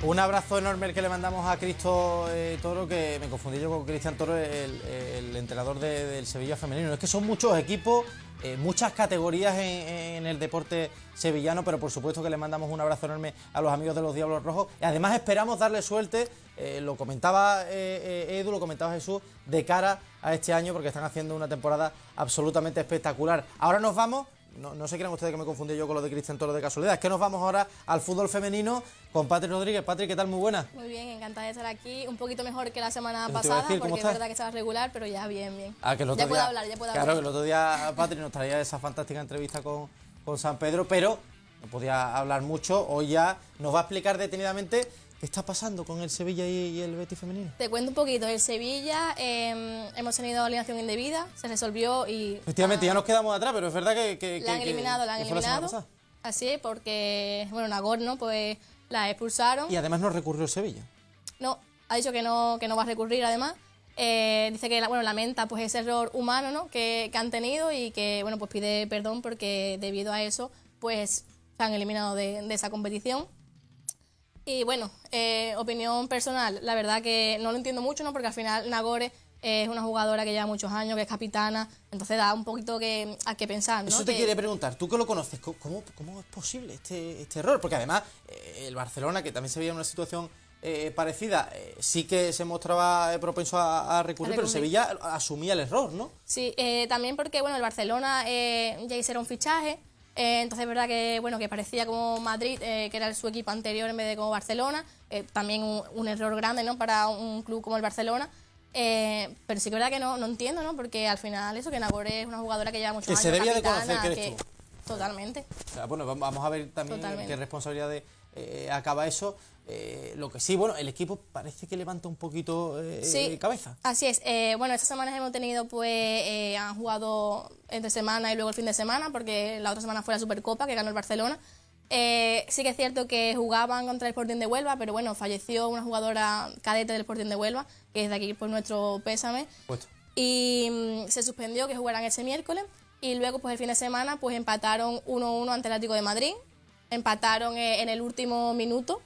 Speaker 1: Un abrazo enorme el que le mandamos a Cristo eh, Toro, que me confundí yo con Cristian Toro, el, entrenador del Sevilla femenino. Es que son muchos equipos, eh, muchas categorías en, el deporte sevillano, pero por supuesto que le mandamos un abrazo enorme a los amigos de los Diablos Rojos. Y además esperamos darle suerte, eh, lo comentaba Edu, lo comentaba Jesús, de cara a este año, porque están haciendo una temporada absolutamente espectacular. Ahora nos vamos no, no, se crean ustedes que me confundí yo con lo de Cristian Toro de casualidad. Es que nos vamos ahora al fútbol femenino con Patrick Rodríguez. Patrick, ¿qué tal? Muy buena.
Speaker 9: Muy bien, encantada de estar aquí. Un poquito mejor que la semana pasada, porque es verdad que estaba regular, pero ya bien, bien.
Speaker 1: Ah, ya puedo hablar, ya puedo hablar. Claro, el otro día Patrick nos traía esa fantástica entrevista con, con San Pedro, pero no podía hablar mucho. Hoy ya nos va a explicar detenidamente ¿Qué está pasando con el Sevilla y, el Betis femenino?
Speaker 9: Te cuento un poquito. El Sevilla em, hemos tenido alineación indebida, se resolvió y...
Speaker 1: Efectivamente, ya nos quedamos atrás, pero es verdad que... la han eliminado, la han eliminado.
Speaker 9: Así es, porque, bueno, Nagorno, pues la expulsaron. Y además
Speaker 1: no recurrió el Sevilla.
Speaker 9: No, ha dicho que no, que no va a recurrir además. Eh, dice que bueno, lamenta pues ese error humano que, han tenido y que bueno pues pide perdón porque debido a eso pues se han eliminado de esa competición. Y bueno, eh, opinión personal, la verdad que no lo entiendo mucho, ¿no? Porque al final Nagore es una jugadora que lleva muchos años, que es capitana, entonces da un poquito que, a qué pensar. ¿no? Eso te quiere
Speaker 1: preguntar, tú que lo conoces, ¿cómo, es posible este, este error? Porque además eh, el Barcelona, que también se veía en una situación eh, parecida, sí que se mostraba propenso a, recurrir, pero Sevilla asumía el error, ¿no?
Speaker 9: Sí, también porque bueno, el Barcelona ya hicieron fichaje. Eh, entonces es verdad que bueno que parecía como Madrid, eh, que era su equipo anterior en vez de como Barcelona, eh, también un, error grande ¿no? para un club como el Barcelona. Eh, pero sí que es verdad que no, no entiendo, ¿no? Porque al final eso, que Nagore es una jugadora que lleva muchos que años. Se debía capitana, de conocer, Totalmente.
Speaker 1: bueno, vamos a ver también qué responsabilidad de eh, acaba eso. Eh, lo que sí, bueno, el equipo parece que levanta un poquito eh, cabeza.
Speaker 9: Así es. Eh, bueno, estas semanas hemos tenido, pues, han jugado entre semana y luego el fin de semana, porque la otra semana fue la Supercopa que ganó el Barcelona. sí que es cierto que jugaban contra el Sporting de Huelva, pero bueno, falleció una jugadora cadete del Sporting de Huelva, que es de aquí, por pues, nuestro pésame. Y mm, se suspendió que jugaran ese miércoles y luego pues el fin de semana pues empataron 1-1 ante el Atlético de Madrid Empataron eh, en el último minuto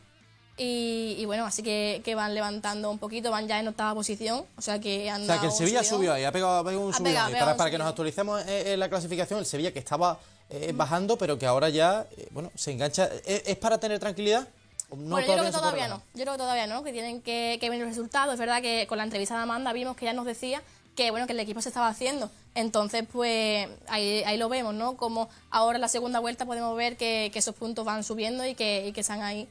Speaker 9: y, bueno, así que, van levantando un poquito, van ya en octava posición. O sea que han O sea que el
Speaker 1: Sevilla subió ahí, ha pegado, un subido. Para, que nos actualicemos eh, eh, en la clasificación, el Sevilla que estaba bajando, pero que ahora ya, bueno, se engancha. ¿E, ¿Es, para tener tranquilidad? No, bueno, yo creo que todavía no.
Speaker 9: Yo creo que todavía no, que tienen que, ver venir los resultados. Es verdad que con la entrevista de Amanda vimos que ya nos decía que bueno, que el equipo se estaba haciendo. Entonces, pues ahí, lo vemos, ¿no? Como ahora en la segunda vuelta podemos ver que, esos puntos van subiendo y que, y que están ahí.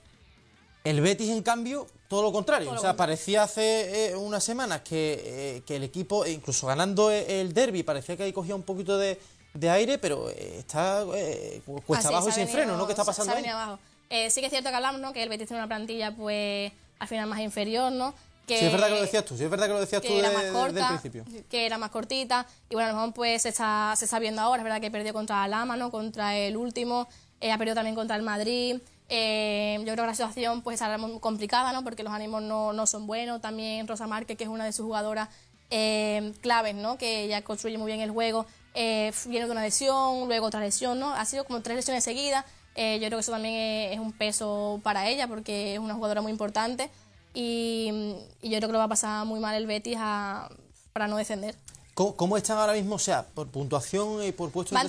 Speaker 1: El Betis, en cambio, todo lo contrario. o sea, parecía hace eh, unas semanas que, eh, el equipo, e incluso ganando e, el derby, parecía que ahí cogía un poquito de, aire, pero eh, está cuesta abajo y sin freno, ¿no? ¿Qué está pasando ahí?
Speaker 9: sí que es cierto que hablamos, ¿no? Que el Betis tiene una plantilla, pues, al final más inferior, ¿no? Que, es verdad que lo
Speaker 1: decías tú, sí, es verdad que lo decías tú era más principio.
Speaker 9: Que era más cortita. Y bueno, a pues se está, se viendo ahora, es verdad que perdió contra Lama, contra el último, eh, ha perdido también contra el Madrid. Eh, yo creo que la situación pues estará muy complicada, ¿no? Porque los ánimos no, son buenos. También Rosa Márquez, que es una de sus jugadoras eh, claves, ¿no? Que ya construye muy bien el juego. Eh, viene de una lesión, luego otra lesión, ¿no? Ha sido como tres lesiones seguidas. Eh, yo creo que eso también es un peso para ella porque es una jugadora muy importante y, yo creo que lo va a pasar muy mal el Betis para no descender.
Speaker 1: ¿Cómo, están ahora mismo? O sea, por puntuación y por puesto... de.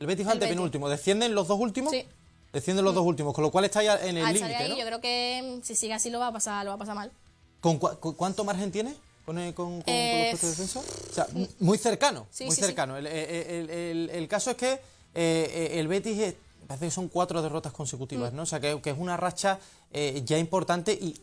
Speaker 1: El Betis va penúltimo? ¿Descienden los dos últimos? Sí. Descienden los dos mm. últimos, con lo cual está ya en el ah, límite, Yo
Speaker 9: creo que mm, si sigue así lo va a pasar, lo va a pasar mal.
Speaker 1: ¿Con, cuánto margen tiene? con, eh, los eh, puestos de defensa? O sea, muy cercano, muy cercano. Eh, el, caso es que el Betis parece que son cuatro derrotas consecutivas, mm. ¿no? O sea, que, es una racha eh, ya importante y,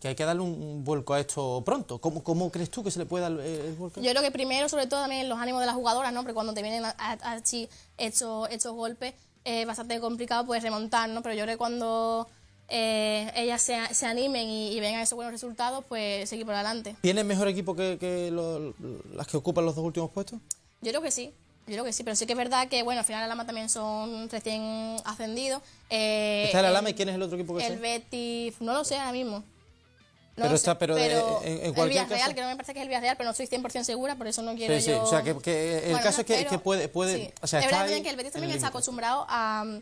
Speaker 1: que hay que darle un, vuelco a esto pronto. ¿Cómo, crees tú que se le puede dar eh, el, vuelco? Yo creo
Speaker 9: que primero, sobre todo, también los ánimos de las jugadoras, ¿no? Porque cuando te vienen así hechos estos golpes, es bastante complicado pues remontar, ¿no? Pero yo creo que cuando... Eh, ellas se, animen y, vengan esos buenos resultados, pues seguir por adelante.
Speaker 1: ¿Tienen mejor equipo que, las que ocupan los dos últimos puestos?
Speaker 9: Yo creo que sí. Yo creo que sí, pero sí que es verdad que, bueno, al final la Lama también son recién ascendidos. Eh, ¿Está la Lama y quién
Speaker 1: es el otro equipo que El
Speaker 9: Betis, no lo sé ahora mismo. pero está, pero, eh, eh, en, cualquier el Villarreal, caso. que no me parece que es el Villarreal, pero no soy 100% segura, por eso no quiero sí, sí. Yo... O sea,
Speaker 1: que, el caso es que, puede... puede o sea, es verdad que el Betis también está
Speaker 9: acostumbrado a... Mm,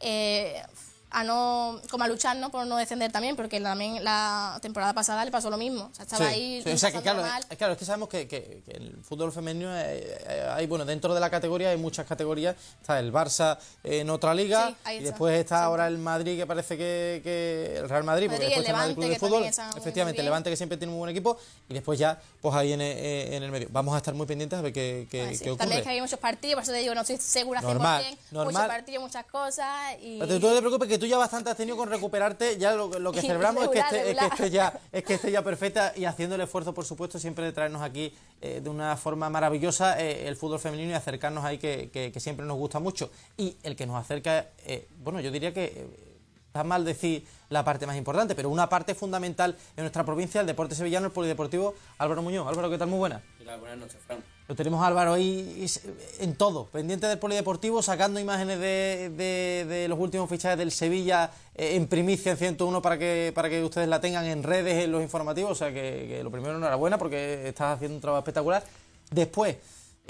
Speaker 9: eh, a no como a luchar por no descender también porque también la temporada pasada le pasó lo mismo o sea, estaba ahí que claro,
Speaker 1: Es, que sabemos que, que, el fútbol femenino eh, eh, hay, bueno dentro de la categoría hay muchas categorías está el Barça en otra liga y después está ahora el Madrid que parece que, que el Real Madrid porque después el de Fútbol efectivamente Levante que siempre tiene un buen equipo y después ya pues ahí en, eh, en el medio vamos a estar muy pendientes a ver qué, qué, ocurre también es que
Speaker 9: hay muchos partidos por eso digo no estoy segura normal, 100%, normal. muchos partidos muchas cosas Pero tú no te preocupes
Speaker 1: que tú ya bastante has tenido con recuperarte, ya lo, que celebramos es que, esté, es que este ya, es que esté ya perfecta y haciendo el esfuerzo, por supuesto, siempre de traernos aquí eh, de una forma maravillosa eh, el fútbol femenino y acercarnos ahí que, siempre nos gusta mucho. Y el que nos acerca, eh, bueno, yo diría que está mal decir la parte más importante, pero una parte fundamental en nuestra provincia, el deporte sevillano, el polideportivo Álvaro Muñoz. Álvaro, ¿qué tal? Muy buena.
Speaker 8: Buenas noches, Fran.
Speaker 1: Lo tenemos Álvaro ahí en todo, pendiente del polideportivo, sacando imágenes de, los últimos fichajes del Sevilla eh, en primicia en 101 para que, para que ustedes la tengan en redes, en los informativos. O sea que, que lo primero enhorabuena porque estás haciendo un trabajo espectacular. Después,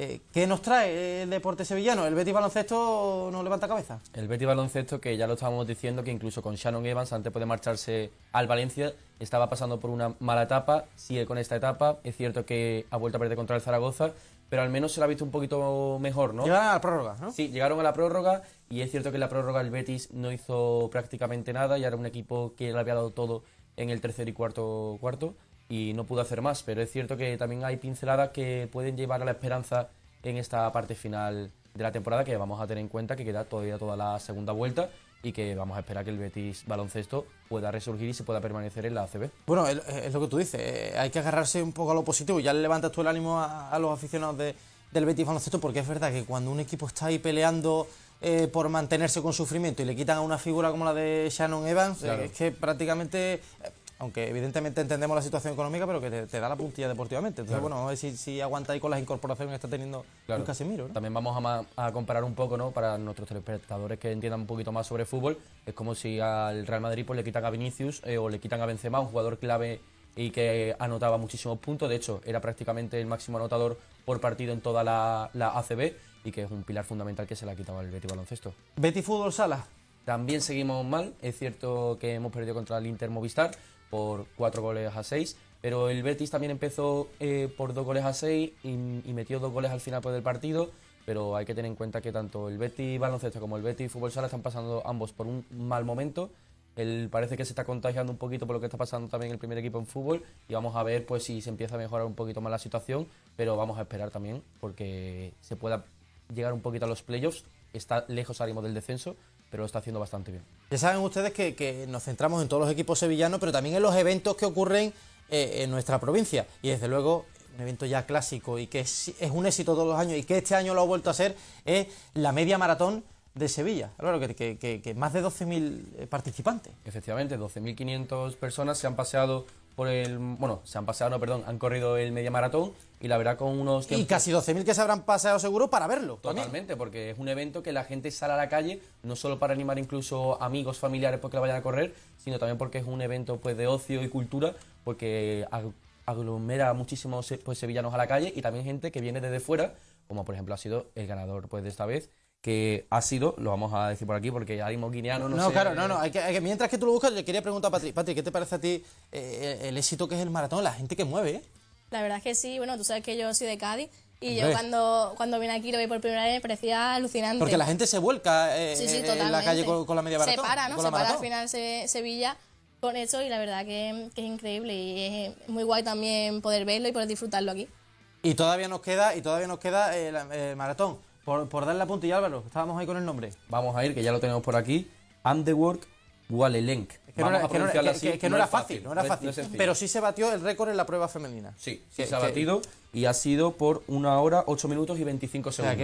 Speaker 1: eh, ¿Qué nos trae el deporte sevillano? ¿El Betis baloncesto nos levanta cabeza?
Speaker 8: El Betis baloncesto, que ya lo estábamos diciendo, que incluso con Shannon Evans, antes de marcharse al Valencia, estaba pasando por una mala etapa, sigue con esta etapa, es cierto que ha vuelto a perder contra el Zaragoza, pero al menos se la ha visto un poquito mejor, ¿no? Llegaron a la prórroga, ¿no? Sí, llegaron a la prórroga y es cierto que en la prórroga el Betis no hizo prácticamente nada y era un equipo que le había dado todo en el tercer y cuarto cuarto y no pudo hacer más, pero es cierto que también hay pinceladas que pueden llevar a la esperanza en esta parte final de la temporada que vamos a tener en cuenta que queda todavía toda la segunda vuelta y que vamos a esperar que el Betis baloncesto pueda resurgir y se pueda permanecer en la ACB.
Speaker 1: Bueno, es lo que tú dices, eh, hay que agarrarse un poco a lo positivo, ya le levantas tú el ánimo a, los aficionados del Betis baloncesto porque es verdad que cuando un equipo está ahí peleando eh, por mantenerse con sufrimiento y le quitan a una figura como la de Shannon Evans, es que prácticamente eh, aunque evidentemente entendemos la situación
Speaker 8: económica, pero que te, da la puntilla deportivamente. Entonces, bueno, a ver si, aguanta ahí con las incorporaciones que está teniendo claro. miro. También vamos a, comparar un poco, ¿no? Para nuestros telespectadores que entiendan un poquito más sobre fútbol, es como si al Real Madrid pues, le quitan a Vinicius eh, o le quitan a Benzema, un jugador clave y que anotaba muchísimos puntos. De hecho, era prácticamente el máximo anotador por partido en toda la, ACB y que es un pilar fundamental que se le ha quitado al Betty Baloncesto. Betty Fútbol Sala. También seguimos mal, es cierto que hemos perdido contra el Inter Movistar, por 4 goles a 6. Pero el Betis también empezó eh, por 2 goles a 6 y, metió 2 goles al final pues, del partido. Pero hay que tener en cuenta que tanto el Betis baloncesto como el Betis fútbol sala están pasando ambos por un mal momento. El, parece que se está contagiando un poquito por lo que está pasando también el primer equipo en fútbol y vamos a ver pues si se empieza a mejorar un poquito más la situación, pero vamos a esperar también porque se pueda llegar un poquito a los playoffs, está lejos ahora del descenso, pero lo está haciendo bastante bien.
Speaker 1: Ya saben ustedes que, nos centramos en todos los equipos sevillanos, pero también en los eventos que ocurren eh, en nuestra provincia. Y desde luego, un evento ya clásico y que es, un éxito todos los años y que este año lo ha vuelto a ser, es la media maratón de Sevilla.
Speaker 8: Claro, que, que más de 12.000 eh, participantes. Efectivamente, 12.500 personas se han paseado por el. Bueno, se han pasado, no, perdón, han corrido el media maratón y la verdad con unos Y casi
Speaker 1: 12.000 que se habrán pasado seguro
Speaker 8: para verlo. Totalmente, porque es un evento que la gente sale a la calle, no solo para animar incluso amigos, familiares porque lo vayan a correr, sino también porque es un evento pues de ocio y cultura, porque aglomera muchísimos pues, sevillanos a la calle y también gente que viene desde fuera, como por ejemplo ha sido el ganador pues de esta vez, que ha sido, lo vamos a decir por aquí porque ya mismo guineano no claro,
Speaker 1: no, no. mientras que tú lo buscas, le quería preguntar a Patrick, ¿qué te parece a ti eh, eh, el éxito que es el maratón, la gente que mueve? ¿eh?
Speaker 9: La verdad es que sí, bueno, tú sabes que yo soy de Cádiz. Y yo cuando, cuando vine aquí lo vi por primera vez me parecía alucinante. Porque la gente
Speaker 1: se vuelca en la calle con, la media maratón. Se para, ¿no? Se para al final
Speaker 9: se, Sevilla con eso y la verdad que, es increíble y es muy guay también poder verlo y poder disfrutarlo aquí.
Speaker 1: Y todavía nos queda, y todavía nos queda el maratón. Por, darle la puntilla, Álvaro, estábamos ahí con el nombre. Vamos a ir, que ya lo tenemos por aquí. Underwork
Speaker 8: Walelenk. que, no, era,
Speaker 1: era fácil, no era fácil. pero sí se batió el récord en la prueba femenina.
Speaker 8: sí, sí se ha batido y ha sido por una hora, ocho minutos y veinticinco segundos.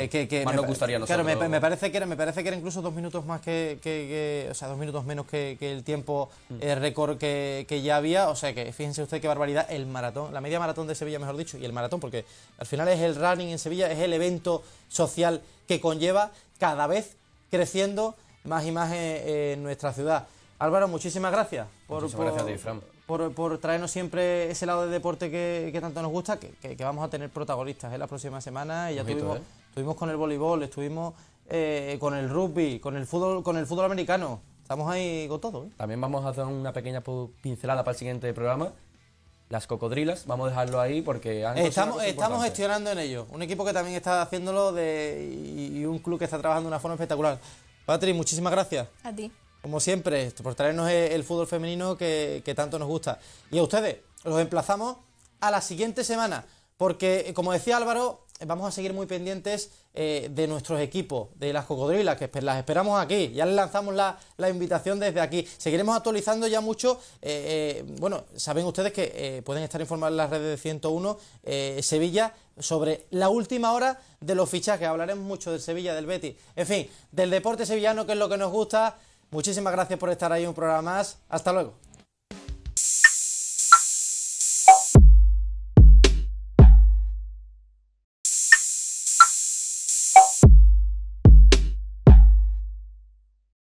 Speaker 8: más nos gustaría Claro, me,
Speaker 1: parece que era, me parece que era incluso dos minutos más que, o sea, dos minutos menos que, el tiempo mm. eh, récord que, ya había. O sea, que fíjense usted qué barbaridad el maratón, la media maratón de Sevilla, mejor dicho, y el maratón, porque al final es el running en Sevilla, es el evento social que conlleva cada vez creciendo más y más eh, en, nuestra ciudad. Álvaro, muchísimas gracias. Por, muchísimas por... gracias a por, traernos siempre ese lado de deporte que, tanto nos gusta, que, vamos a tener protagonistas en ¿eh? la próxima semana. ya tuvimos, estuvimos ¿eh? con el voleibol, estuvimos eh, con el rugby, con el fútbol, con el fútbol americano. Estamos ahí con todo.
Speaker 8: También vamos a hacer una pequeña pincelada para el siguiente programa. Las cocodrilas, vamos a dejarlo ahí porque estamos, estamos gestionando en ello.
Speaker 1: Un equipo que también está haciéndolo de, y, un club que está trabajando de una forma espectacular. Patri, muchísimas gracias. A ti como siempre, por traernos el fútbol femenino que, tanto nos gusta. Y a ustedes, los emplazamos a la siguiente semana, porque eh, como decía Álvaro, eh, vamos a seguir muy pendientes eh, de nuestros equipos, de las cocodrilas, que las esperamos aquí. Ya les lanzamos la, invitación desde aquí. Seguiremos actualizando ya mucho. bueno, saben ustedes que pueden estar informados en las redes de 101 Sevilla sobre la última hora de los fichajes. Hablaremos mucho de Sevilla, del Betis, en fin, del deporte sevillano, que es lo que nos gusta. Muchísimas gracias por estar ahí un programa más. Hasta luego.